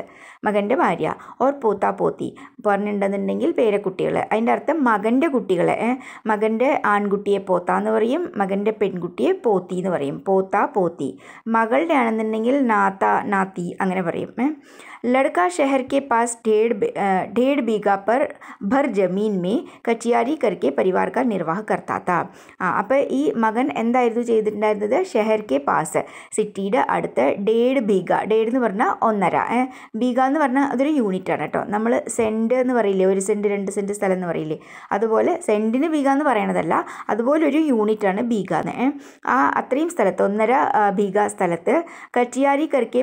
മകൻ്റെ ഭാര്യ ഓർ പോത്ത പോത്തി പറഞ്ഞിട്ടുണ്ടെന്നുണ്ടെങ്കിൽ പേരക്കുട്ടികൾ അതിൻ്റെ അർത്ഥം മകൻ്റെ കുട്ടികളെ മകൻ്റെ ആൺകുട്ടിയെ പോത്ത എന്ന് പറയും മകൻ്റെ പെൺകുട്ടിയെ പോത്തി എന്ന് പറയും പോത്ത പോത്തി മകളുടെ ആണെന്നുണ്ടെങ്കിൽ നാത്ത നാത്തി അങ്ങനെ പറയും ഏഹ് लड़का शहर के पास डेढ़ डेढ़ बीघा पर भर ജമീൻ മേ കച്ചിയാരി കർക്കെ പരിവാർക്ക നിർവാഹ കർത്താത്ത ആ അപ്പോൾ ഈ മകൻ എന്തായിരുന്നു ചെയ്തിട്ടുണ്ടായിരുന്നത് ഷെഹർക്കെ പാസ് സിറ്റിയുടെ അടുത്ത് ഡേഡ് ബീഗ ഡേഡ് എന്ന് പറഞ്ഞാൽ ഒന്നര ബീഗ എന്ന് പറഞ്ഞാൽ അതൊരു യൂണിറ്റ് ആണ് കേട്ടോ നമ്മൾ സെൻറ്റ് എന്ന് പറയില്ലേ ഒരു സെൻറ്റ് രണ്ട് സെൻറ്റ് സ്ഥലം എന്ന് പറയില്ലേ അതുപോലെ സെൻറ്റിന് ബീഗ എന്ന് പറയണതല്ല അതുപോലെ ഒരു യൂണിറ്റ് യൂണിറ്റാണ് ബീഗ എന്ന് ആ അത്രയും സ്ഥലത്ത് ഒന്നര ബീഗ സ്ഥലത്ത് കച്ചിയാരി കർക്കെ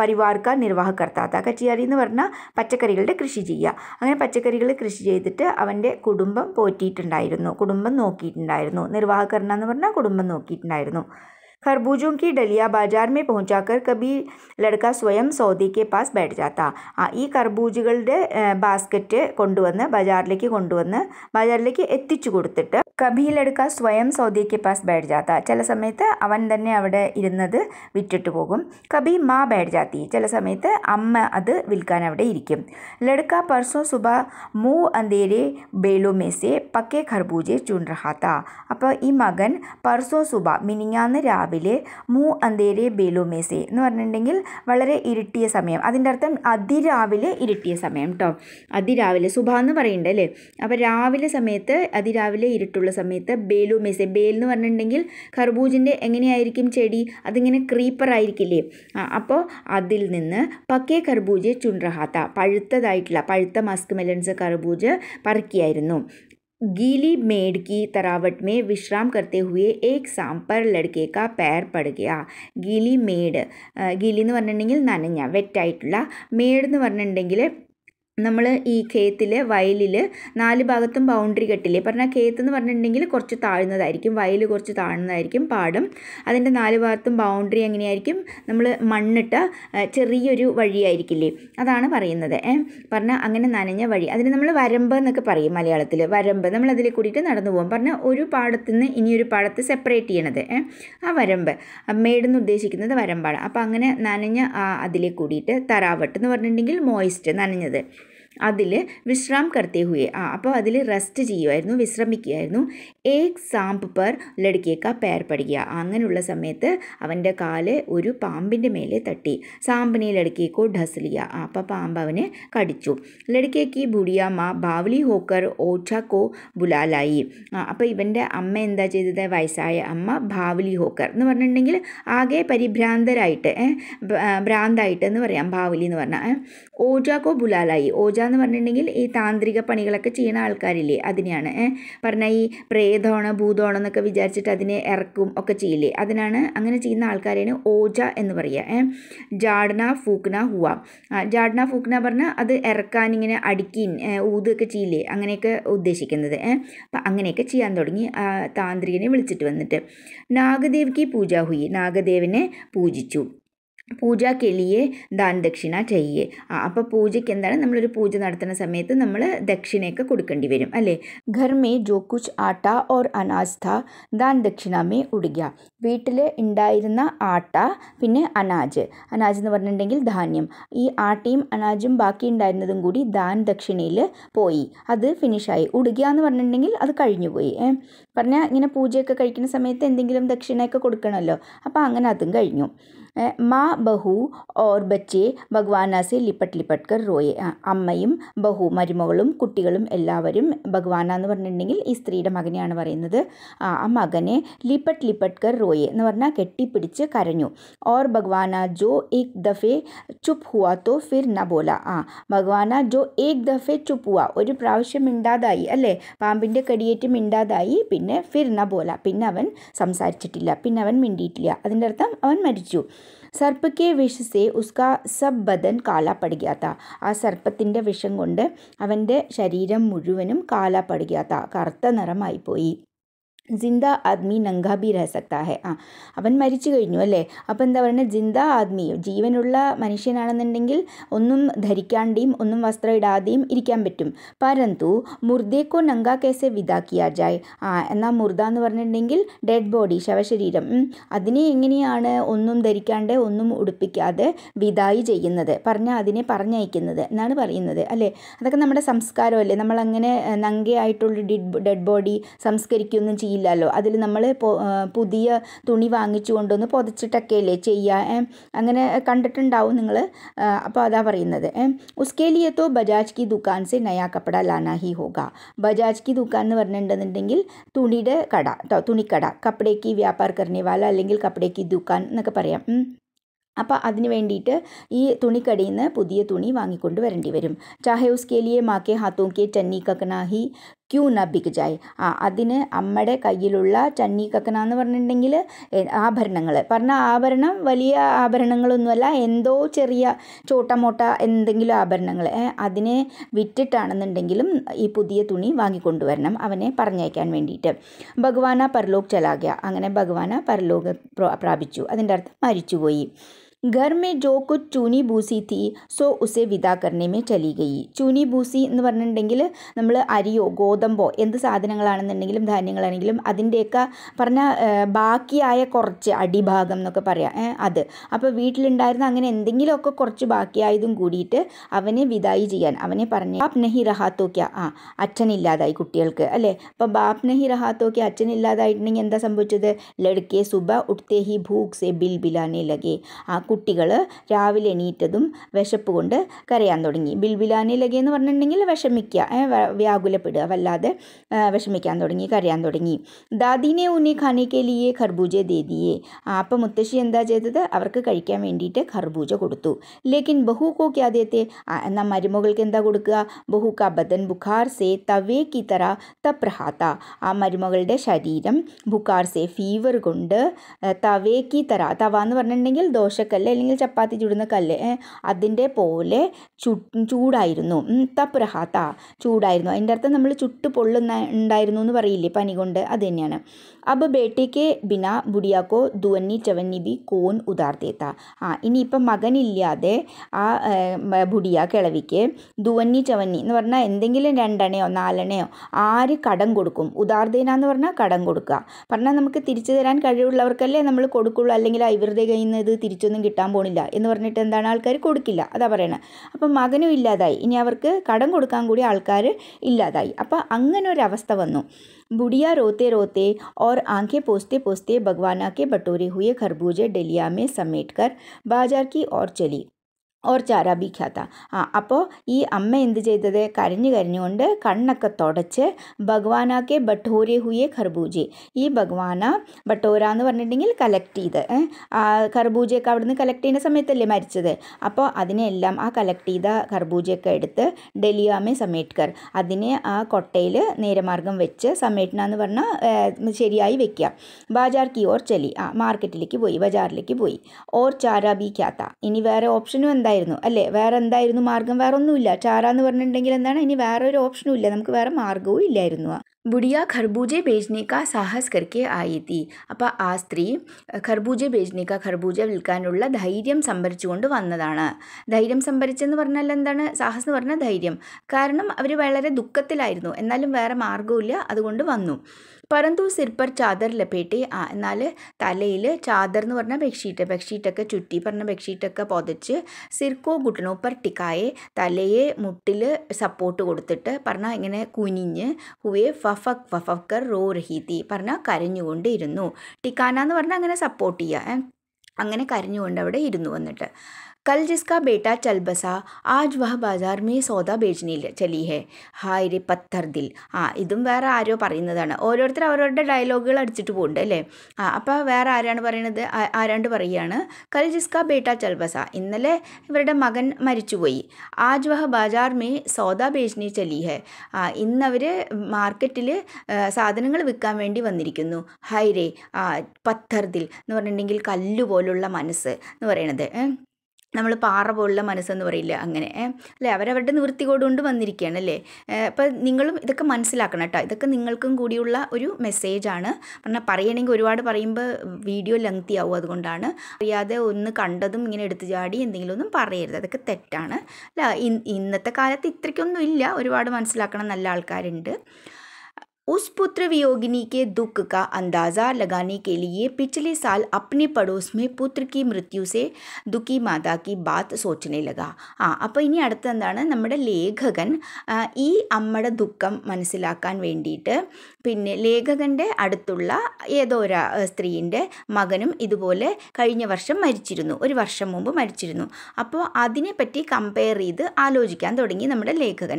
പരിവാർക്ക നിർവാഹകർത്താത്ത താത്ത കച്ചിയാരി എന്ന് പറഞ്ഞാൽ പച്ചക്കറികളുടെ കൃഷി ചെയ്യുക അങ്ങനെ പച്ചക്കറികൾ കൃഷി ചെയ്തിട്ട് അവൻ്റെ കുടുംബം പോറ്റിയിട്ടുണ്ടായിരുന്നു കുടുംബം നോക്കിയിട്ടുണ്ടായിരുന്നു നിർവാഹകരണ എന്ന് പറഞ്ഞാൽ കുടുംബം നോക്കിയിട്ടുണ്ടായിരുന്നു खरबूजों की डलिया बाजार में पहुंचाकर പਹੁഞ്ചാക്കർ लड़का स्वयं सौदी के पास बैठ जाता ആ ഈ കർബൂജകളുടെ ബാസ്ക്കറ്റ് കൊണ്ടുവന്ന് ബജാറിലേക്ക് കൊണ്ടുവന്ന് ബജാറിലേക്ക് എത്തിച്ചു കൊടുത്തിട്ട് കബിയിലെടുക്ക സ്വയം സൗദിക്ക് പാസ് ബൈഠ് ജാത്ത ചില സമയത്ത് അവൻ തന്നെ അവിടെ ഇരുന്നത് വിറ്റിട്ട് പോകും കബി മാ ബൈഠ് ജാത്തി ചില സമയത്ത് അമ്മ അത് വിൽക്കാൻ അവിടെ ഇരിക്കും ലടുക്ക പർസോ സുബ മൂ അന്തേരെ ബേലോ മെസെ പക്കെ ഖർബൂജെ ചൂൺ റഹാത്ത അപ്പോൾ ഈ മകൻ പർസോ സുബ മിനിങ്ങാന്ന് രാവിലെ രാവിലെ മൂ അന്തേരെ ബേലുമേസെ എന്ന് പറഞ്ഞിട്ടുണ്ടെങ്കിൽ വളരെ ഇരുട്ടിയ സമയം അതിൻ്റെ അർത്ഥം അതിരാവിലെ ഇരുട്ടിയ സമയം കേട്ടോ അതിരാവിലെ സുഭ എന്ന് പറയുന്നുണ്ട് അല്ലേ അപ്പോൾ രാവിലെ സമയത്ത് അതിരാവിലെ ഇരുട്ടുള്ള സമയത്ത് ബേലുമേസെ ബേൽ എന്ന് പറഞ്ഞിട്ടുണ്ടെങ്കിൽ കർബൂജിൻ്റെ എങ്ങനെയായിരിക്കും ചെടി അതിങ്ങനെ ക്രീപ്പർ ആയിരിക്കില്ലേ അപ്പോൾ അതിൽ നിന്ന് പക്കേ കർബൂജ് ചുണ്ട്രഹാത്ത പഴുത്തതായിട്ടുള്ള പഴുത്ത മസ്ക് മെലൻസ് കർബൂജ് പറക്കിയായിരുന്നു गीली मेड की तरावट में विश्राम करते हुए एक शाम पर लड़के का पैर पड़ ഗിയ ഗീലി മെയ്ഡ് ഗീലി എന്ന് പറഞ്ഞിട്ടുണ്ടെങ്കിൽ നനഞ്ഞ വെറ്റായിട്ടുള്ള മെയ്ഡ് എന്ന് പറഞ്ഞിട്ടുണ്ടെങ്കിൽ നമ്മൾ ഈ കേത്തിൽ വയലിൽ നാല് ഭാഗത്തും ബൗണ്ടറി കെട്ടില്ലേ പറഞ്ഞാൽ കേത്ത് എന്ന് പറഞ്ഞിട്ടുണ്ടെങ്കിൽ കുറച്ച് താഴ്ന്നതായിരിക്കും വയൽ കുറച്ച് താഴ്ന്നതായിരിക്കും പാടും അതിൻ്റെ നാല് ഭാഗത്തും ബൗണ്ടറി എങ്ങനെയായിരിക്കും നമ്മൾ മണ്ണിട്ട ചെറിയൊരു വഴിയായിരിക്കില്ലേ അതാണ് പറയുന്നത് ഏ പറഞ്ഞാൽ അങ്ങനെ നനഞ്ഞ വഴി അതിന് നമ്മൾ വരമ്പ് എന്നൊക്കെ പറയും മലയാളത്തിൽ വരമ്പ് നമ്മൾ അതിൽ കൂടിയിട്ട് നടന്നു പോകും പറഞ്ഞാൽ ഒരു പാടത്തു നിന്ന് ഇനിയൊരു പാടത്ത് സെപ്പറേറ്റ് ചെയ്യണത് ഏ ആ വരമ്പ് മേടെന്ന് ഉദ്ദേശിക്കുന്നത് വരമ്പാണ് അപ്പോൾ അങ്ങനെ നനഞ്ഞ അതിലെ കൂടിയിട്ട് തറാവട്ട് എന്ന് പറഞ്ഞിട്ടുണ്ടെങ്കിൽ മോയിസ്റ്റ് നനഞ്ഞത് അതിൽ വിശ്രാം കർത്തി ഹുയെ ആ അപ്പോൾ അതിൽ റെസ്റ്റ് ചെയ്യുമായിരുന്നു വിശ്രമിക്കുകയായിരുന്നു ഏക് സാമ്പ് പർ ലടുക്കിയേക്ക പേർ പഠിക്കുക അങ്ങനെയുള്ള സമയത്ത് അവൻ്റെ കാല് ഒരു പാമ്പിൻ്റെ മേലെ തട്ടി സാമ്പിനെ ലടുക്കിയേക്കോ ഡസലിയ ആ അപ്പോൾ പാമ്പ് അവനെ കടിച്ചു ലടുക്കിയേക്ക് ബുഡിയ മാ ബാവലി ഹോക്കർ ഓച്ചാക്കോ ബുലാലായി ആ അപ്പോൾ ഇവൻ്റെ അമ്മ എന്താ ചെയ്തത് വയസ്സായ അമ്മ ഭാവലി ഹോക്കർ എന്ന് പറഞ്ഞിട്ടുണ്ടെങ്കിൽ ആകെ പരിഭ്രാന്തരായിട്ട് ഭ്രാന്തായിട്ട് എന്ന് പറയാം ബാവലി എന്ന് പറഞ്ഞാൽ ഓജാക്കോ ബുലാലായി ഓജ എന്ന് പറഞ്ഞിട്ടുണ്ടെങ്കിൽ ഈ താന്ത്രിക പണികളൊക്കെ ചെയ്യുന്ന ആൾക്കാരില്ലേ അതിനെയാണ് പറഞ്ഞാൽ ഈ പ്രേതമാണ് ഭൂതമാണോ എന്നൊക്കെ വിചാരിച്ചിട്ട് അതിനെ ഇറക്കും ഒക്കെ ചെയ്യില്ലേ അതിനാണ് അങ്ങനെ ചെയ്യുന്ന ആൾക്കാരെയാണ് ഓജ എന്ന് പറയുക ജാഡ്ന ഫൂക്ന ഹുവ ജാഡ്ന ഫൂക്ന പറഞ്ഞാൽ അത് ഇറക്കാൻ ഇങ്ങനെ അടിക്കിൻ ഊതൊക്കെ ചെയ്യില്ലേ അങ്ങനെയൊക്കെ ഉദ്ദേശിക്കുന്നത് അപ്പം അങ്ങനെയൊക്കെ ചെയ്യാൻ തുടങ്ങി താന്ത്രികനെ വിളിച്ചിട്ട് വന്നിട്ട് നാഗദേവ്ക്ക് പൂജ ഹുയി നാഗദേവനെ പൂജിച്ചു പൂജ के लिए ദാൻ ദക്ഷിണ ചെയ്യേ ആ അപ്പോൾ പൂജയ്ക്ക് എന്താണ് നമ്മളൊരു പൂജ നടത്തുന്ന സമയത്ത് നമ്മൾ ദക്ഷിണയൊക്കെ കൊടുക്കേണ്ടി വരും അല്ലേ ഘർമേ മേ ജോ കുച്ച് ആട്ട ഓർ അനാജ് ഥ ദാൻ ദക്ഷിണ മേ ഉടുക വീട്ടിൽ ഉണ്ടായിരുന്ന ആട്ട പിന്നെ അനാജ് അനാജ് എന്ന് പറഞ്ഞിട്ടുണ്ടെങ്കിൽ ധാന്യം ഈ ആട്ടയും അനാജും ബാക്കി ഉണ്ടായിരുന്നതും കൂടി ദാൻ ദക്ഷിണയിൽ പോയി അത് ഫിനിഷായി ഉടുക എന്ന് പറഞ്ഞിട്ടുണ്ടെങ്കിൽ അത് കഴിഞ്ഞുപോയി പറഞ്ഞാൽ ഇങ്ങനെ പൂജയൊക്കെ കഴിക്കുന്ന സമയത്ത് എന്തെങ്കിലും ദക്ഷിണയൊക്കെ കൊടുക്കണമല്ലോ അപ്പോൾ അങ്ങനെ അതും കഴിഞ്ഞു മാ ബഹു ഓർ ബച്ചെ ഭഗവാനാസെ ലിപ്പട്ട് ലിപ്പട്ട് കർ റോയെ അമ്മയും ബഹു മരുമകളും കുട്ടികളും എല്ലാവരും ഭഗവാന എന്ന് പറഞ്ഞിട്ടുണ്ടെങ്കിൽ ഈ സ്ത്രീയുടെ മകനെയാണ് പറയുന്നത് ആ മകനെ ലിപ്പട്ട് ലിപ്പട്ട് കർ റോയെ എന്ന് പറഞ്ഞാൽ കെട്ടിപ്പിടിച്ച് കരഞ്ഞു ഓർ ഭഗവാന ജോ ഏക് ദഫെ ചുപ് ഹുവ തോ ഫിർ ന ബോല ആ ഭഗവാന ജോ ഏക് ദഫെ ചുപ് ഹുവാ ഒരു പ്രാവശ്യം മിണ്ടാതായി അല്ലേ പാമ്പിൻ്റെ കടിയേറ്റ് മിണ്ടാതായി പിന്നെ ഫിർ ന ബോല പിന്നെ അവൻ സംസാരിച്ചിട്ടില്ല പിന്നെ അവൻ മിണ്ടിയിട്ടില്ല അതിൻ്റെ അർത്ഥം അവൻ മരിച്ചു സർപ്പ് കെ വിഷസേ से സബ് ബദൻ बदन काला ആ സർപ്പത്തിൻ്റെ വിഷം കൊണ്ട് അവൻ്റെ ശരീരം മുഴുവനും കാല പടുകയാത്ത കറുത്ത നിറമായിപ്പോയി ജിന്ദ ആദ്മി നങ്കാബി ബി രഹ ഹെ ആ അവൻ മരിച്ചു കഴിഞ്ഞു അല്ലേ അപ്പോൾ എന്താ പറയുന്നത് ജിന്ദ ആദ്മി ജീവനുള്ള മനുഷ്യനാണെന്നുണ്ടെങ്കിൽ ഒന്നും ധരിക്കാണ്ടെയും ഒന്നും വസ്ത്രം ഇടാതെയും ഇരിക്കാൻ പറ്റും പരന്തു മുർദേക്കോ നങ്കാ കേസെ വിതാക്കിയ ജായ് ആ എന്നാൽ മുർദ എന്ന് പറഞ്ഞിട്ടുണ്ടെങ്കിൽ ഡെഡ് ബോഡി ശവശരീരം അതിനെ എങ്ങനെയാണ് ഒന്നും ധരിക്കാണ്ട് ഒന്നും ഉടുപ്പിക്കാതെ വിതായി ചെയ്യുന്നത് പറഞ്ഞാൽ അതിനെ പറഞ്ഞയക്കുന്നത് എന്നാണ് പറയുന്നത് അല്ലേ അതൊക്കെ നമ്മുടെ സംസ്കാരമല്ലേ നമ്മളങ്ങനെ നങ്കയായിട്ടുള്ള ഡെഡ് ബോഡി സംസ്കരിക്കുകയൊന്നും ചെയ്യും ചെയ്യില്ലല്ലോ അതിൽ നമ്മൾ പുതിയ തുണി വാങ്ങിച്ചു കൊണ്ടുവന്ന് അല്ലേ ചെയ്യുക അങ്ങനെ കണ്ടിട്ടുണ്ടാവും നിങ്ങൾ അപ്പോൾ അതാ പറയുന്നത് ഉസ്കേലിയത്തോ ബജാജ് കി ദുക്കാൻ സെ നയാ കപ്പട ലാനാ ഹി ഹോഗ ബജാജ് കി ദുക്കാൻ എന്ന് പറഞ്ഞിട്ടുണ്ടെന്നുണ്ടെങ്കിൽ തുണിയുടെ കട തുണിക്കട കപ്പടേക്ക് വ്യാപാർ കർണിവാല അല്ലെങ്കിൽ കപ്പടേക്ക് ദുക്കാൻ എന്നൊക്കെ പറയാം അപ്പോൾ അതിന് വേണ്ടിയിട്ട് ഈ തുണിക്കടയിൽ നിന്ന് പുതിയ തുണി വാങ്ങിക്കൊണ്ട് വരേണ്ടി വരും ചാഹേ ഉസ്കേലിയെ മാക്കെ ഹാത്തോ കെ കക്കനാഹി ക്യൂ ന ബിഗ് ജായ് ആ അതിന് അമ്മയുടെ കയ്യിലുള്ള ചണ്ണി കക്കന എന്ന് പറഞ്ഞിട്ടുണ്ടെങ്കിൽ ആഭരണങ്ങൾ പറഞ്ഞ ആഭരണം വലിയ ആഭരണങ്ങളൊന്നുമല്ല എന്തോ ചെറിയ ചോട്ടമോട്ട എന്തെങ്കിലും ആഭരണങ്ങൾ അതിനെ വിറ്റിട്ടാണെന്നുണ്ടെങ്കിലും ഈ പുതിയ തുണി വാങ്ങിക്കൊണ്ടുവരണം അവനെ പറഞ്ഞയക്കാൻ വേണ്ടിയിട്ട് ഭഗവാന പരലോക് ചലാകിയ അങ്ങനെ ഭഗവാന പരലോക പ്രാപിച്ചു അതിൻ്റെ അർത്ഥം മരിച്ചുപോയി घर में जो कुछ चूनी ചൂനി थी सो उसे विदा करने में चली गई चूनी ബൂസി എന്ന് പറഞ്ഞിട്ടുണ്ടെങ്കിൽ നമ്മൾ അരിയോ ഗോതമ്പോ എന്ത് സാധനങ്ങളാണെന്നുണ്ടെങ്കിലും ധാന്യങ്ങളാണെങ്കിലും അതിൻ്റെയൊക്കെ പറഞ്ഞ ബാക്കിയായ കുറച്ച് അടിഭാഗം എന്നൊക്കെ പറയാം അത് അപ്പോൾ വീട്ടിലുണ്ടായിരുന്ന അങ്ങനെ എന്തെങ്കിലുമൊക്കെ കുറച്ച് ബാക്കിയായതും കൂടിയിട്ട് അവനെ വിദായി ചെയ്യാൻ അവനെ പറഞ്ഞു ബാപ് നഹി റഹാത്തോക്യ ആ അച്ഛനില്ലാതായി കുട്ടികൾക്ക് അല്ലേ അപ്പോൾ ബാപ് നഹി റഹാത്തോക്യ അച്ഛനില്ലാതായിട്ടുണ്ടെങ്കിൽ എന്താ സംഭവിച്ചത് ലടുക്കെ സുബ ഉട്തേ ഹി ഭൂക് സെ ബിൽ ബിലാനെ ലഗേ ആ കുട്ടികൾ രാവിലെ എണീറ്റതും വിശപ്പ് കൊണ്ട് കരയാൻ തുടങ്ങി ബിൽബിലാനി പറഞ്ഞിട്ടുണ്ടെങ്കിൽ വിഷമിക്കുക വ്യാകുലപ്പെടുക വല്ലാതെ വിഷമിക്കാൻ തുടങ്ങി കരയാൻ തുടങ്ങി ദാദീനെ ഉന്നെ ഖാനിക്കലിയെ ഖർബൂജ ദേദിയെ അപ്പം മുത്തശ്ശി എന്താ ചെയ്തത് അവർക്ക് കഴിക്കാൻ വേണ്ടിയിട്ട് ഖർബൂജ കൊടുത്തു ലേക്കിൻ ബഹു കോ ക്യാദ്യത്തെ എന്നാൽ മരുമകൾക്ക് എന്താ കൊടുക്കുക ബഹു കബദൻ ബുഖാർ സെ തവേ കി തറ തപ്രഹാത്ത ആ മരുമകളുടെ ശരീരം ബുഖാർ സെ ഫീവർ കൊണ്ട് തവേ കി തറ തവ എന്ന് പറഞ്ഞിട്ടുണ്ടെങ്കിൽ ദോശക്കല്ല് കല്ല് അല്ലെങ്കിൽ ചപ്പാത്തി ചുടുന്ന കല്ല് അതിൻ്റെ പോലെ ചു ചൂടായിരുന്നു തപ്പുരഹാത്ത ചൂടായിരുന്നു അതിൻ്റെ അർത്ഥം നമ്മൾ ചുട്ട് പൊള്ളുന്ന ഉണ്ടായിരുന്നു എന്ന് പറയില്ലേ പനി കൊണ്ട് അത് തന്നെയാണ് അപ്പോൾ ബേട്ടിക്ക് ബിന ബുടിയാക്കോ ദുവന്നി ചവന്നി ബി കോൻ ഉദാർത്തേത്ത ആ ഇനിയിപ്പം മകനില്ലാതെ ആ ബുടിയ കിളവിക്ക് ദുവന്നി ചവന്നി എന്ന് പറഞ്ഞാൽ എന്തെങ്കിലും രണ്ടെണ്ണയോ നാലെണ്ണയോ ആര് കടം കൊടുക്കും ഉദാർത്തേന എന്ന് പറഞ്ഞാൽ കടം കൊടുക്കുക പറഞ്ഞാൽ നമുക്ക് തിരിച്ചു തരാൻ കഴിവുള്ളവർക്കല്ലേ നമ്മൾ കൊടുക്കുള്ളൂ അല്ലെങ്കിൽ ഇവരുടെ കയ്യിൽ നിന്ന് ഇത് തിരിച്ചൊന്നും കിട്ടാൻ പോണില്ല എന്ന് പറഞ്ഞിട്ട് എന്താണ് ആൾക്കാർ കൊടുക്കില്ല അതാ പറയണത് അപ്പം മകനും ഇല്ലാതായി ഇനി അവർക്ക് കടം കൊടുക്കാൻ കൂടി ആൾക്കാർ ഇല്ലാതായി അപ്പം അങ്ങനെ ഒരു അവസ്ഥ വന്നു ബുഡിയ रोते रोते ഓർ आंखें പോസ്തേ പോസ്തേ ഭഗവാനാക്കെ के ഹുയെ ഖർബൂജെ ഡെലിയാമെ സമേറ്റ്കർ ബാജാർക്കി ഓർ बाजार ഓർച്ചാര ബിഖ്യാത്ത ആ അപ്പോൾ ഈ അമ്മ എന്ത് ചെയ്തത് കരഞ്ഞു കരഞ്ഞുകൊണ്ട് കണ്ണൊക്കെ തുടച്ച് ഭഗവാനാക്കെ ബട്ടോരെ ഹുയെ ഖർബൂജെ ഈ ഭഗവാന ബട്ടോര എന്ന് പറഞ്ഞിട്ടുണ്ടെങ്കിൽ കലക്ട് ചെയ്ത് ഖർബൂജയൊക്കെ അവിടുന്ന് കലക്ട് ചെയ്യുന്ന സമയത്തല്ലേ മരിച്ചത് അപ്പോൾ അതിനെല്ലാം ആ കലക്ട് ചെയ്ത ഖർബൂജയൊക്കെ എടുത്ത് ഡെലിയാമെ സമേട്ട്കർ അതിനെ ആ കൊട്ടയിൽ നേരമാർഗം വെച്ച് സമേറ്റ്ന എന്ന് പറഞ്ഞാൽ ശരിയായി വെക്കുക ബാജാർ കി ഓർ ചെലി ആ മാർക്കറ്റിലേക്ക് പോയി ബജാറിലേക്ക് പോയി ഓർ ചാരാ ബി ഖ്യാത്ത ഇനി വേറെ ഓപ്ഷനും എന്തായി ഉണ്ടായിരുന്നു അല്ലേ വേറെ എന്തായിരുന്നു മാർഗം വേറെ ഒന്നുമില്ല ചാറ എന്ന് പറഞ്ഞിട്ടുണ്ടെങ്കിൽ എന്താണ് ഇനി വേറെ ഒരു ഓപ്ഷനും ഇല്ല നമുക്ക് വേറെ മാർഗവും ഇല്ലായിരുന്നു बुढ़िया खरबूजे बेचने का साहस करके आई थी അപ്പോൾ ആ സ്ത്രീ ഖർബൂജ ബേജ്നിക്ക ഖർബൂജ വിൽക്കാനുള്ള ധൈര്യം സംഭരിച്ചുകൊണ്ട് വന്നതാണ് ധൈര്യം സംഭരിച്ചെന്ന് പറഞ്ഞാൽ എന്താണ് സാഹസ് എന്ന് പറഞ്ഞാൽ ധൈര്യം കാരണം അവർ വളരെ ദുഃഖത്തിലായിരുന്നു എന്നാലും വേറെ ഇല്ല അതുകൊണ്ട് വന്നു પરંતુ സിർ ചാദർ ലപേട്ടി എന്നാൽ തലയിൽ ചാദർ എന്ന് പറഞ്ഞ ബെഡ്ഷീറ്റ് ബെഡ്ഷീറ്റൊക്കെ ചുറ്റി പറഞ്ഞ ബെഡ്ഷീറ്റൊക്കെ പൊതച്ച് സിർക്കോ ഗുട്ടനോ പർ ടിക്കായെ തലയെ മുട്ടിൽ സപ്പോർട്ട് കൊടുത്തിട്ട് പറഞ്ഞാൽ ഇങ്ങനെ കുനിഞ്ഞ് ഹുവേ ഫഫക് ഫഫക്കർ റോ റഹീതി പറഞ്ഞാൽ കരഞ്ഞുകൊണ്ടിരുന്നു ടിക്കാന എന്ന് പറഞ്ഞാൽ അങ്ങനെ സപ്പോർട്ട് ചെയ്യുക അങ്ങനെ കരഞ്ഞുകൊണ്ട് അവിടെ ഇരുന്നു വന്നിട്ട് कल जिसका बेटा चल बसा आज वह बाजार में സൗദ ബേജിനിൽ ചലി ഹേ ഹായ് രെ പത്തർ ദിൽ ആ ഇതും വേറെ ആരോ പറയുന്നതാണ് ഓരോരുത്തർ അവരവരുടെ ഡയലോഗുകൾ അടിച്ചിട്ട് പോകുന്നുണ്ട് അല്ലേ ആ അപ്പോൾ വേറെ ആരാണ് പറയുന്നത് ആരാണ്ട് പറയുകയാണ് കൽ ജിസ്ക ബേട്ട ചൽബസ ഇന്നലെ ഇവരുടെ മകൻ മരിച്ചുപോയി ആജ് വഹ ബാജാർ മേ സൗദ ബേജിനി ചലി ഹേ ആ ഇന്നവർ മാർക്കറ്റിൽ സാധനങ്ങൾ വിൽക്കാൻ വേണ്ടി വന്നിരിക്കുന്നു ഹായ് രേ പത്തർ ദിൽ എന്ന് പറഞ്ഞിട്ടുണ്ടെങ്കിൽ കല്ലുപോലുള്ള മനസ്സ് എന്ന് പറയണത് നമ്മൾ പാറ പോലുള്ള മനസ്സെന്ന് പറയില്ല അങ്ങനെ അല്ലേ അവരവരുടെ നിവൃത്തികോടുകൊണ്ട് വന്നിരിക്കുകയാണ് അല്ലേ അപ്പം നിങ്ങളും ഇതൊക്കെ മനസ്സിലാക്കണം കേട്ടോ ഇതൊക്കെ നിങ്ങൾക്കും കൂടിയുള്ള ഒരു മെസ്സേജാണ് പറഞ്ഞാൽ പറയണമെങ്കിൽ ഒരുപാട് പറയുമ്പോൾ വീഡിയോ ലെങ്തി ആവും അതുകൊണ്ടാണ് അറിയാതെ ഒന്ന് കണ്ടതും ഇങ്ങനെ എടുത്തു ചാടി എന്തെങ്കിലും ഒന്നും പറയരുത് അതൊക്കെ തെറ്റാണ് അല്ല ഇന്നത്തെ കാലത്ത് ഇത്രയ്ക്കൊന്നും ഇല്ല ഒരുപാട് മനസ്സിലാക്കണം നല്ല ആൾക്കാരുണ്ട് उस पुत्र वियोगिनी के दुख का अंदाज़ा लगाने के लिए पिछले साल अपने पड़ोस में പുത്ര കി മൃത്യുസെ ദുഃഖി മാതാക്കി ബാത്ത് സോച്ചനെ ലക ആ അപ്പോൾ ഇനി അടുത്തെന്താണ് നമ്മുടെ ലേഖകൻ ഈ അമ്മയുടെ ദുഃഖം മനസ്സിലാക്കാൻ വേണ്ടിയിട്ട് പിന്നെ ലേഖകൻ്റെ അടുത്തുള്ള ഏതോ ഒരു സ്ത്രീൻ്റെ മകനും ഇതുപോലെ കഴിഞ്ഞ വർഷം മരിച്ചിരുന്നു ഒരു വർഷം മുമ്പ് മരിച്ചിരുന്നു അപ്പോൾ അതിനെപ്പറ്റി കമ്പയർ ചെയ്ത് ആലോചിക്കാൻ തുടങ്ങി നമ്മുടെ ലേഖകൻ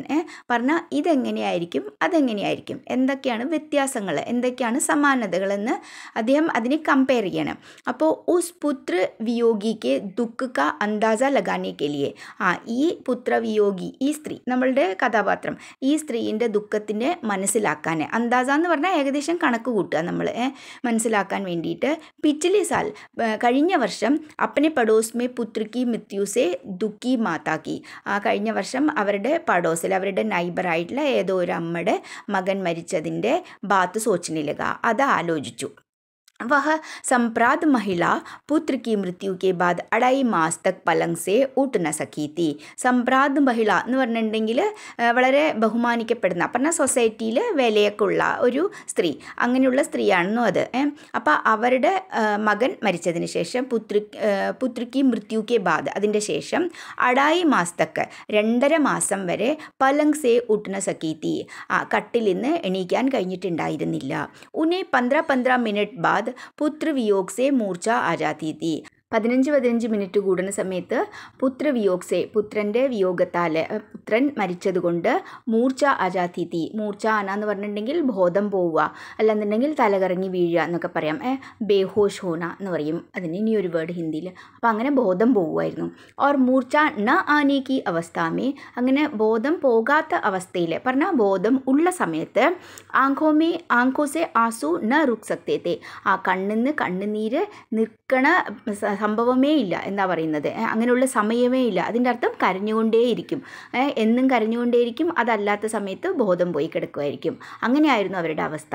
പറഞ്ഞാൽ ഇതെങ്ങനെയായിരിക്കും അതെങ്ങനെയായിരിക്കും എന്താ എന്തൊക്കെയാണ് വ്യത്യാസങ്ങൾ എന്തൊക്കെയാണ് സമാനതകളെന്ന് അദ്ദേഹം അതിനെ കമ്പയർ ചെയ്യണം അപ്പോൾ ഉസ് പുത്ര വിയോഗിക്ക് ദുഃഖ കാ അന്താസ ലഗാനെ കെലിയെ ആ ഈ പുത്ര വിയോഗി ഈ സ്ത്രീ നമ്മളുടെ കഥാപാത്രം ഈ സ്ത്രീൻ്റെ ദുഃഖത്തിൻ്റെ മനസ്സിലാക്കാൻ അന്താസ എന്ന് പറഞ്ഞാൽ ഏകദേശം കണക്ക് കൂട്ടുക നമ്മൾ മനസ്സിലാക്കാൻ വേണ്ടിയിട്ട് പിച്ചിലി സാൽ കഴിഞ്ഞ വർഷം അപ്പനെ പടോസ്മേ പുത്രിക്ക് മിത്യൂസെ ദുഃഖി മാതാക്കി ആ കഴിഞ്ഞ വർഷം അവരുടെ പടോസിൽ അവരുടെ നൈബറായിട്ടുള്ള ഏതോ ഒരു അമ്മയുടെ മകൻ മരിച്ചത് എന്നതിൻ്റെ ബാത്ത് സോച്ചിനിലുക അത് ആലോചിച്ചു वह संप्रात महिला पुत्र की മൃത്യു കെ ബാദ് അടൈ മാസ് തക് പലങ് സേ ഊട്ട് സഖീത്തി സംപ്രാത് മഹിള എന്ന് പറഞ്ഞിട്ടുണ്ടെങ്കിൽ വളരെ ബഹുമാനിക്കപ്പെടുന്ന പറഞ്ഞാൽ സൊസൈറ്റിയിൽ വിലയൊക്കെയുള്ള ഒരു സ്ത്രീ അങ്ങനെയുള്ള സ്ത്രീയാണെന്നു അത് അപ്പോൾ അവരുടെ മകൻ മരിച്ചതിന് ശേഷം പുത്രി പുത്രിക്ക് മൃത്യു കെ ബാദ് അതിൻ്റെ ശേഷം അടായി മാസത്തക്ക് രണ്ടര മാസം വരെ പലങ് സേ ഊട്ടിന സഖീത്തി ആ കട്ടിൽ നിന്ന് എണീക്കാൻ കഴിഞ്ഞിട്ടുണ്ടായിരുന്നില്ല ഉനെ പന്ത്ര പന്ത്ര മിനിറ്റ് ബാദ് पुत्र वियोग से मूर्छा आ जाती थी പതിനഞ്ച് പതിനഞ്ച് മിനിറ്റ് കൂടുന്ന സമയത്ത് പുത്രവിയോഗസെ പുത്രൻ്റെ വിയോഗത്താൽ പുത്രൻ മരിച്ചതുകൊണ്ട് മൂർച്ച അജാതിഥി മൂർച്ച ആന എന്ന് പറഞ്ഞിട്ടുണ്ടെങ്കിൽ ബോധം പോവുക അല്ലാന്നുണ്ടെങ്കിൽ തലകറങ്ങി വീഴുക എന്നൊക്കെ പറയാം ഏ ബേഹോഷ് ഹോന എന്ന് പറയും അതിന് ഇനി ഒരു വേർഡ് ഹിന്ദിയിൽ അപ്പോൾ അങ്ങനെ ബോധം പോവുമായിരുന്നു ഓർ മൂർച്ച ന ആനേക്ക് അവസ്ഥാമേ അങ്ങനെ ബോധം പോകാത്ത അവസ്ഥയിൽ പറഞ്ഞാൽ ബോധം ഉള്ള സമയത്ത് ആങ്കോമേ ആങ്കോസെ ആസു ന റുക്സത്തേത്തെ ആ കണ്ണിന്ന് കണ്ണുനീര് നിൽക്കണ സംഭവമേ ഇല്ല എന്നാ പറയുന്നത് അങ്ങനെയുള്ള സമയമേ ഇല്ല അതിൻ്റെ അർത്ഥം കരഞ്ഞുകൊണ്ടേയിരിക്കും എന്നും കരഞ്ഞുകൊണ്ടേയിരിക്കും അതല്ലാത്ത സമയത്ത് ബോധം പോയി കിടക്കുമായിരിക്കും അങ്ങനെയായിരുന്നു അവരുടെ അവസ്ഥ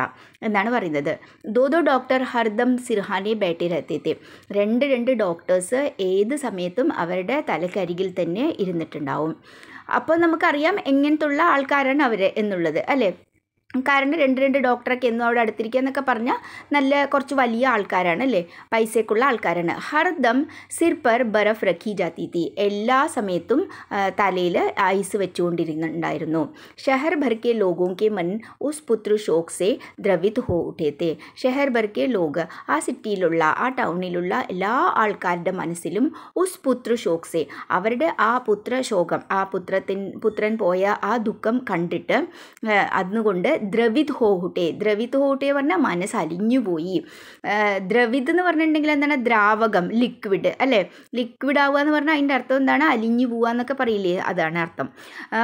എന്നാണ് പറയുന്നത് ദോദോ ഡോക്ടർ ഹർദം സിർഹാനെ ബേട്ടയിലെത്തിത്തി രണ്ട് രണ്ട് ഡോക്ടേഴ്സ് ഏത് സമയത്തും അവരുടെ തലക്കരികിൽ തന്നെ ഇരുന്നിട്ടുണ്ടാവും അപ്പോൾ നമുക്കറിയാം എങ്ങനത്തുള്ള ആൾക്കാരാണ് അവർ എന്നുള്ളത് അല്ലേ കാരണം രണ്ട് രണ്ട് ഡോക്ടറൊക്കെ എന്നും അവിടെ അടുത്തിരിക്കുക എന്നൊക്കെ പറഞ്ഞാൽ നല്ല കുറച്ച് വലിയ ആൾക്കാരാണ് അല്ലേ പൈസയ്ക്കുള്ള ആൾക്കാരാണ് ഹർദം സിർപ്പർ ബറഫ് റഖി ജാത്തി തീ എല്ലാ സമയത്തും തലയിൽ ഐസ് വെച്ചുകൊണ്ടിരുന്നുണ്ടായിരുന്നു ഷഹർ ഭർക്കെ ലോകോങ്കെ മൻ ഉസ് പുത്ര ഷോക്സെ ദ്രവിത് ഹോ ഉഠേത്തെ ഷഹർ ഭർക്കെ ലോക് ആ സിറ്റിയിലുള്ള ആ ടൗണിലുള്ള എല്ലാ ആൾക്കാരുടെ മനസ്സിലും ഉസ് പുത്ര ഷോക്സെ അവരുടെ ആ പുത്ര ശോകം ആ പുത്രത്തിൻ പുത്രൻ പോയ ആ ദുഃഖം കണ്ടിട്ട് അതുകൊണ്ട് ദ്രവിത് ഹോഹുട്ടെ ദ്രവിത് ഹോഹുട്ടെ പറഞ്ഞാൽ മനസ്സ് അലിഞ്ഞുപോയി ദ്രവിത് എന്ന് പറഞ്ഞിട്ടുണ്ടെങ്കിൽ എന്താണ് ദ്രാവകം ലിക്വിഡ് അല്ലേ ലിക്വിഡ് ആവുക എന്ന് പറഞ്ഞാൽ അതിൻ്റെ അർത്ഥം എന്താണ് അലിഞ്ഞു പോവുക എന്നൊക്കെ പറയില്ലേ അതാണ് അർത്ഥം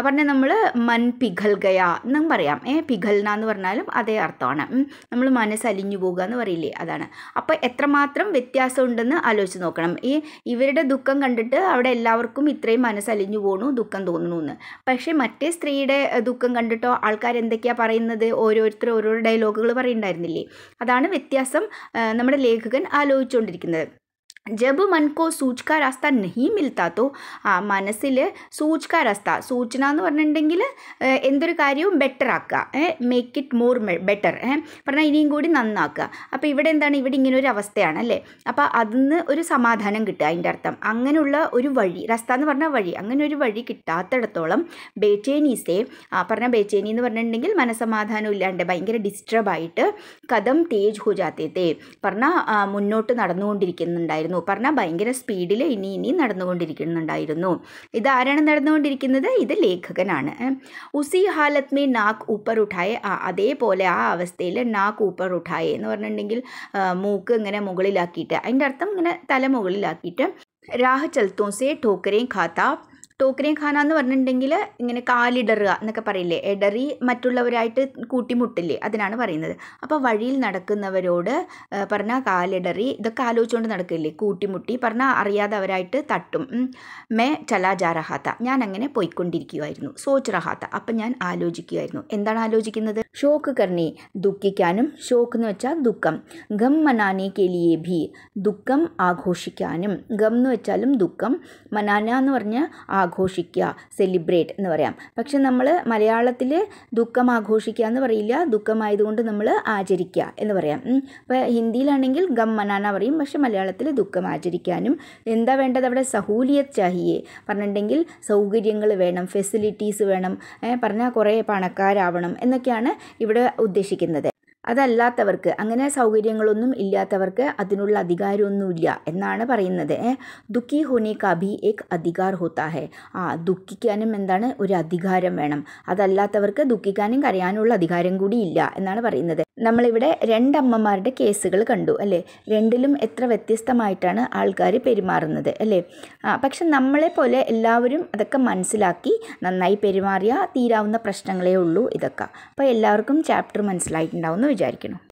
പറഞ്ഞാൽ നമ്മൾ മൻ പിഘൽ ഗയ എന്നും പറയാം ഏ പിഘൽന എന്ന് പറഞ്ഞാലും അതേ അർത്ഥമാണ് നമ്മൾ മനസ്സ് അലിഞ്ഞു പോവുക എന്ന് പറയില്ലേ അതാണ് അപ്പോൾ എത്രമാത്രം വ്യത്യാസം ഉണ്ടെന്ന് ആലോചിച്ച് നോക്കണം ഈ ഇവരുടെ ദുഃഖം കണ്ടിട്ട് അവിടെ എല്ലാവർക്കും ഇത്രയും മനസ്സലിഞ്ഞു പോണു ദുഃഖം തോന്നുന്നു എന്ന് പക്ഷേ മറ്റേ സ്ത്രീയുടെ ദുഃഖം കണ്ടിട്ടോ ആൾക്കാർ എന്തൊക്കെയാണ് പറയുന്നത് വന്നത് ഓരോരുത്തർ ഓരോ ഡയലോഗുകൾ പറയുന്നുണ്ടായിരുന്നില്ലേ അതാണ് വ്യത്യാസം നമ്മുടെ ലേഖകൻ ആലോചിച്ചുകൊണ്ടിരിക്കുന്നത് जब मन को സൂച് का रास्ता नहीं मिलता तो ആ മനസ്സിൽ സൂച് കാ രാസ്ത സൂചന എന്ന് പറഞ്ഞിട്ടുണ്ടെങ്കിൽ എന്തൊരു കാര്യവും ബെറ്റർ ആക്കുക മേക്ക് ഇറ്റ് മോർ ബെറ്റർ പറഞ്ഞാൽ ഇനിയും കൂടി നന്നാക്കുക അപ്പോൾ ഇവിടെ എന്താണ് ഇവിടെ ഇങ്ങനെ ഒരു അവസ്ഥയാണ് അല്ലേ അപ്പോൾ അതിന്ന് ഒരു സമാധാനം കിട്ടുക അതിൻ്റെ അർത്ഥം അങ്ങനെയുള്ള ഒരു വഴി റസ്ത എന്ന് പറഞ്ഞാൽ വഴി അങ്ങനെ ഒരു വഴി കിട്ടാത്തിടത്തോളം ബേച്ചേനീസെ പറഞ്ഞ ബേച്ചേനി എന്ന് പറഞ്ഞിട്ടുണ്ടെങ്കിൽ മനസമാധാനം ഇല്ലാണ്ട് ഭയങ്കര ഡിസ്റ്റർബായിട്ട് കഥം തേജ് ഹുജാത്തേ പറഞ്ഞാൽ മുന്നോട്ട് നടന്നുകൊണ്ടിരിക്കുന്നുണ്ടായിരുന്നു നടന്നു പറഞ്ഞാൽ ഭയങ്കര സ്പീഡിൽ ഇനി ഇനി നടന്നുകൊണ്ടിരിക്കുന്നുണ്ടായിരുന്നു ഇത് ആരാണ് നടന്നുകൊണ്ടിരിക്കുന്നത് ഇത് ലേഖകനാണ് ഉസി ഹാലത്ത് മേ നാക്ക് ഊപ്പർ ഉഠായ അതേപോലെ ആ അവസ്ഥയിൽ നാക്ക് ഊപ്പർ ഉഠായ എന്ന് പറഞ്ഞിട്ടുണ്ടെങ്കിൽ മൂക്ക് ഇങ്ങനെ മുകളിലാക്കിയിട്ട് അതിൻ്റെ അർത്ഥം ഇങ്ങനെ തല മുകളിലാക്കിയിട്ട് രാഹ ചൽത്തോസെ ടോക്കരെയും ഖാത്ത ടോക്കനെ ഖാന എന്ന് പറഞ്ഞിട്ടുണ്ടെങ്കിൽ ഇങ്ങനെ കാലിടറുക എന്നൊക്കെ പറയില്ലേ ഇടറി മറ്റുള്ളവരായിട്ട് കൂട്ടിമുട്ടില്ലേ അതിനാണ് പറയുന്നത് അപ്പോൾ വഴിയിൽ നടക്കുന്നവരോട് പറഞ്ഞാൽ കാലിടറി ഇതൊക്കെ ആലോചിച്ചുകൊണ്ട് നടക്കില്ലേ കൂട്ടിമുട്ടി പറഞ്ഞാൽ അറിയാതെ അവരായിട്ട് തട്ടും മേ ചലാജാ ഞാൻ അങ്ങനെ പോയിക്കൊണ്ടിരിക്കുമായിരുന്നു സോച്ച് റഹാത്ത അപ്പം ഞാൻ ആലോചിക്കുമായിരുന്നു എന്താണ് ആലോചിക്കുന്നത് ഷോക്ക് കർണി ദുഃഖിക്കാനും ഷോക്ക് എന്ന് വെച്ചാൽ ദുഃഖം ഗം മനാനെ കെലിയെ ഭി ദുഃഖം ആഘോഷിക്കാനും ഗം എന്ന് വെച്ചാലും ദുഃഖം മനാന എന്ന് പറഞ്ഞാൽ ആഘോഷിക്കുക സെലിബ്രേറ്റ് എന്ന് പറയാം പക്ഷെ നമ്മൾ മലയാളത്തിൽ ദുഃഖം ആഘോഷിക്കുക എന്ന് പറയില്ല ദുഃഖമായതുകൊണ്ട് നമ്മൾ ആചരിക്കുക എന്ന് പറയാം ഇപ്പോൾ ഹിന്ദിയിലാണെങ്കിൽ ഗം മനാന പറയും പക്ഷെ മലയാളത്തിൽ ദുഃഖം ആചരിക്കാനും എന്താ വേണ്ടത് അവിടെ സഹൂലിയത് ചാഹിയെ പറഞ്ഞിട്ടുണ്ടെങ്കിൽ സൗകര്യങ്ങൾ വേണം ഫെസിലിറ്റീസ് വേണം പറഞ്ഞാൽ കുറേ പണക്കാരാവണം എന്നൊക്കെയാണ് ഇവിടെ ഉദ്ദേശിക്കുന്നത് അതല്ലാത്തവർക്ക് അങ്ങനെ സൗകര്യങ്ങളൊന്നും ഇല്ലാത്തവർക്ക് അതിനുള്ള അധികാരമൊന്നുമില്ല എന്നാണ് പറയുന്നത് ദുഃഖി ഹോനെ കാഭി ഏക് അധികാർ ഹോത്താ ഹെ ആ ദുഃഖിക്കാനും എന്താണ് ഒരു അധികാരം വേണം അതല്ലാത്തവർക്ക് ദുഃഖിക്കാനും കരയാനുള്ള അധികാരം കൂടി ഇല്ല എന്നാണ് പറയുന്നത് നമ്മളിവിടെ രണ്ടമ്മമാരുടെ കേസുകൾ കണ്ടു അല്ലേ രണ്ടിലും എത്ര വ്യത്യസ്തമായിട്ടാണ് ആൾക്കാർ പെരുമാറുന്നത് അല്ലേ പക്ഷെ നമ്മളെ പോലെ എല്ലാവരും അതൊക്കെ മനസ്സിലാക്കി നന്നായി പെരുമാറിയാൽ തീരാവുന്ന പ്രശ്നങ്ങളേ ഉള്ളൂ ഇതൊക്കെ അപ്പോൾ എല്ലാവർക്കും ചാപ്റ്റർ മനസ്സിലായിട്ടുണ്ടാവും എന്ന് വിചാരിക്കണം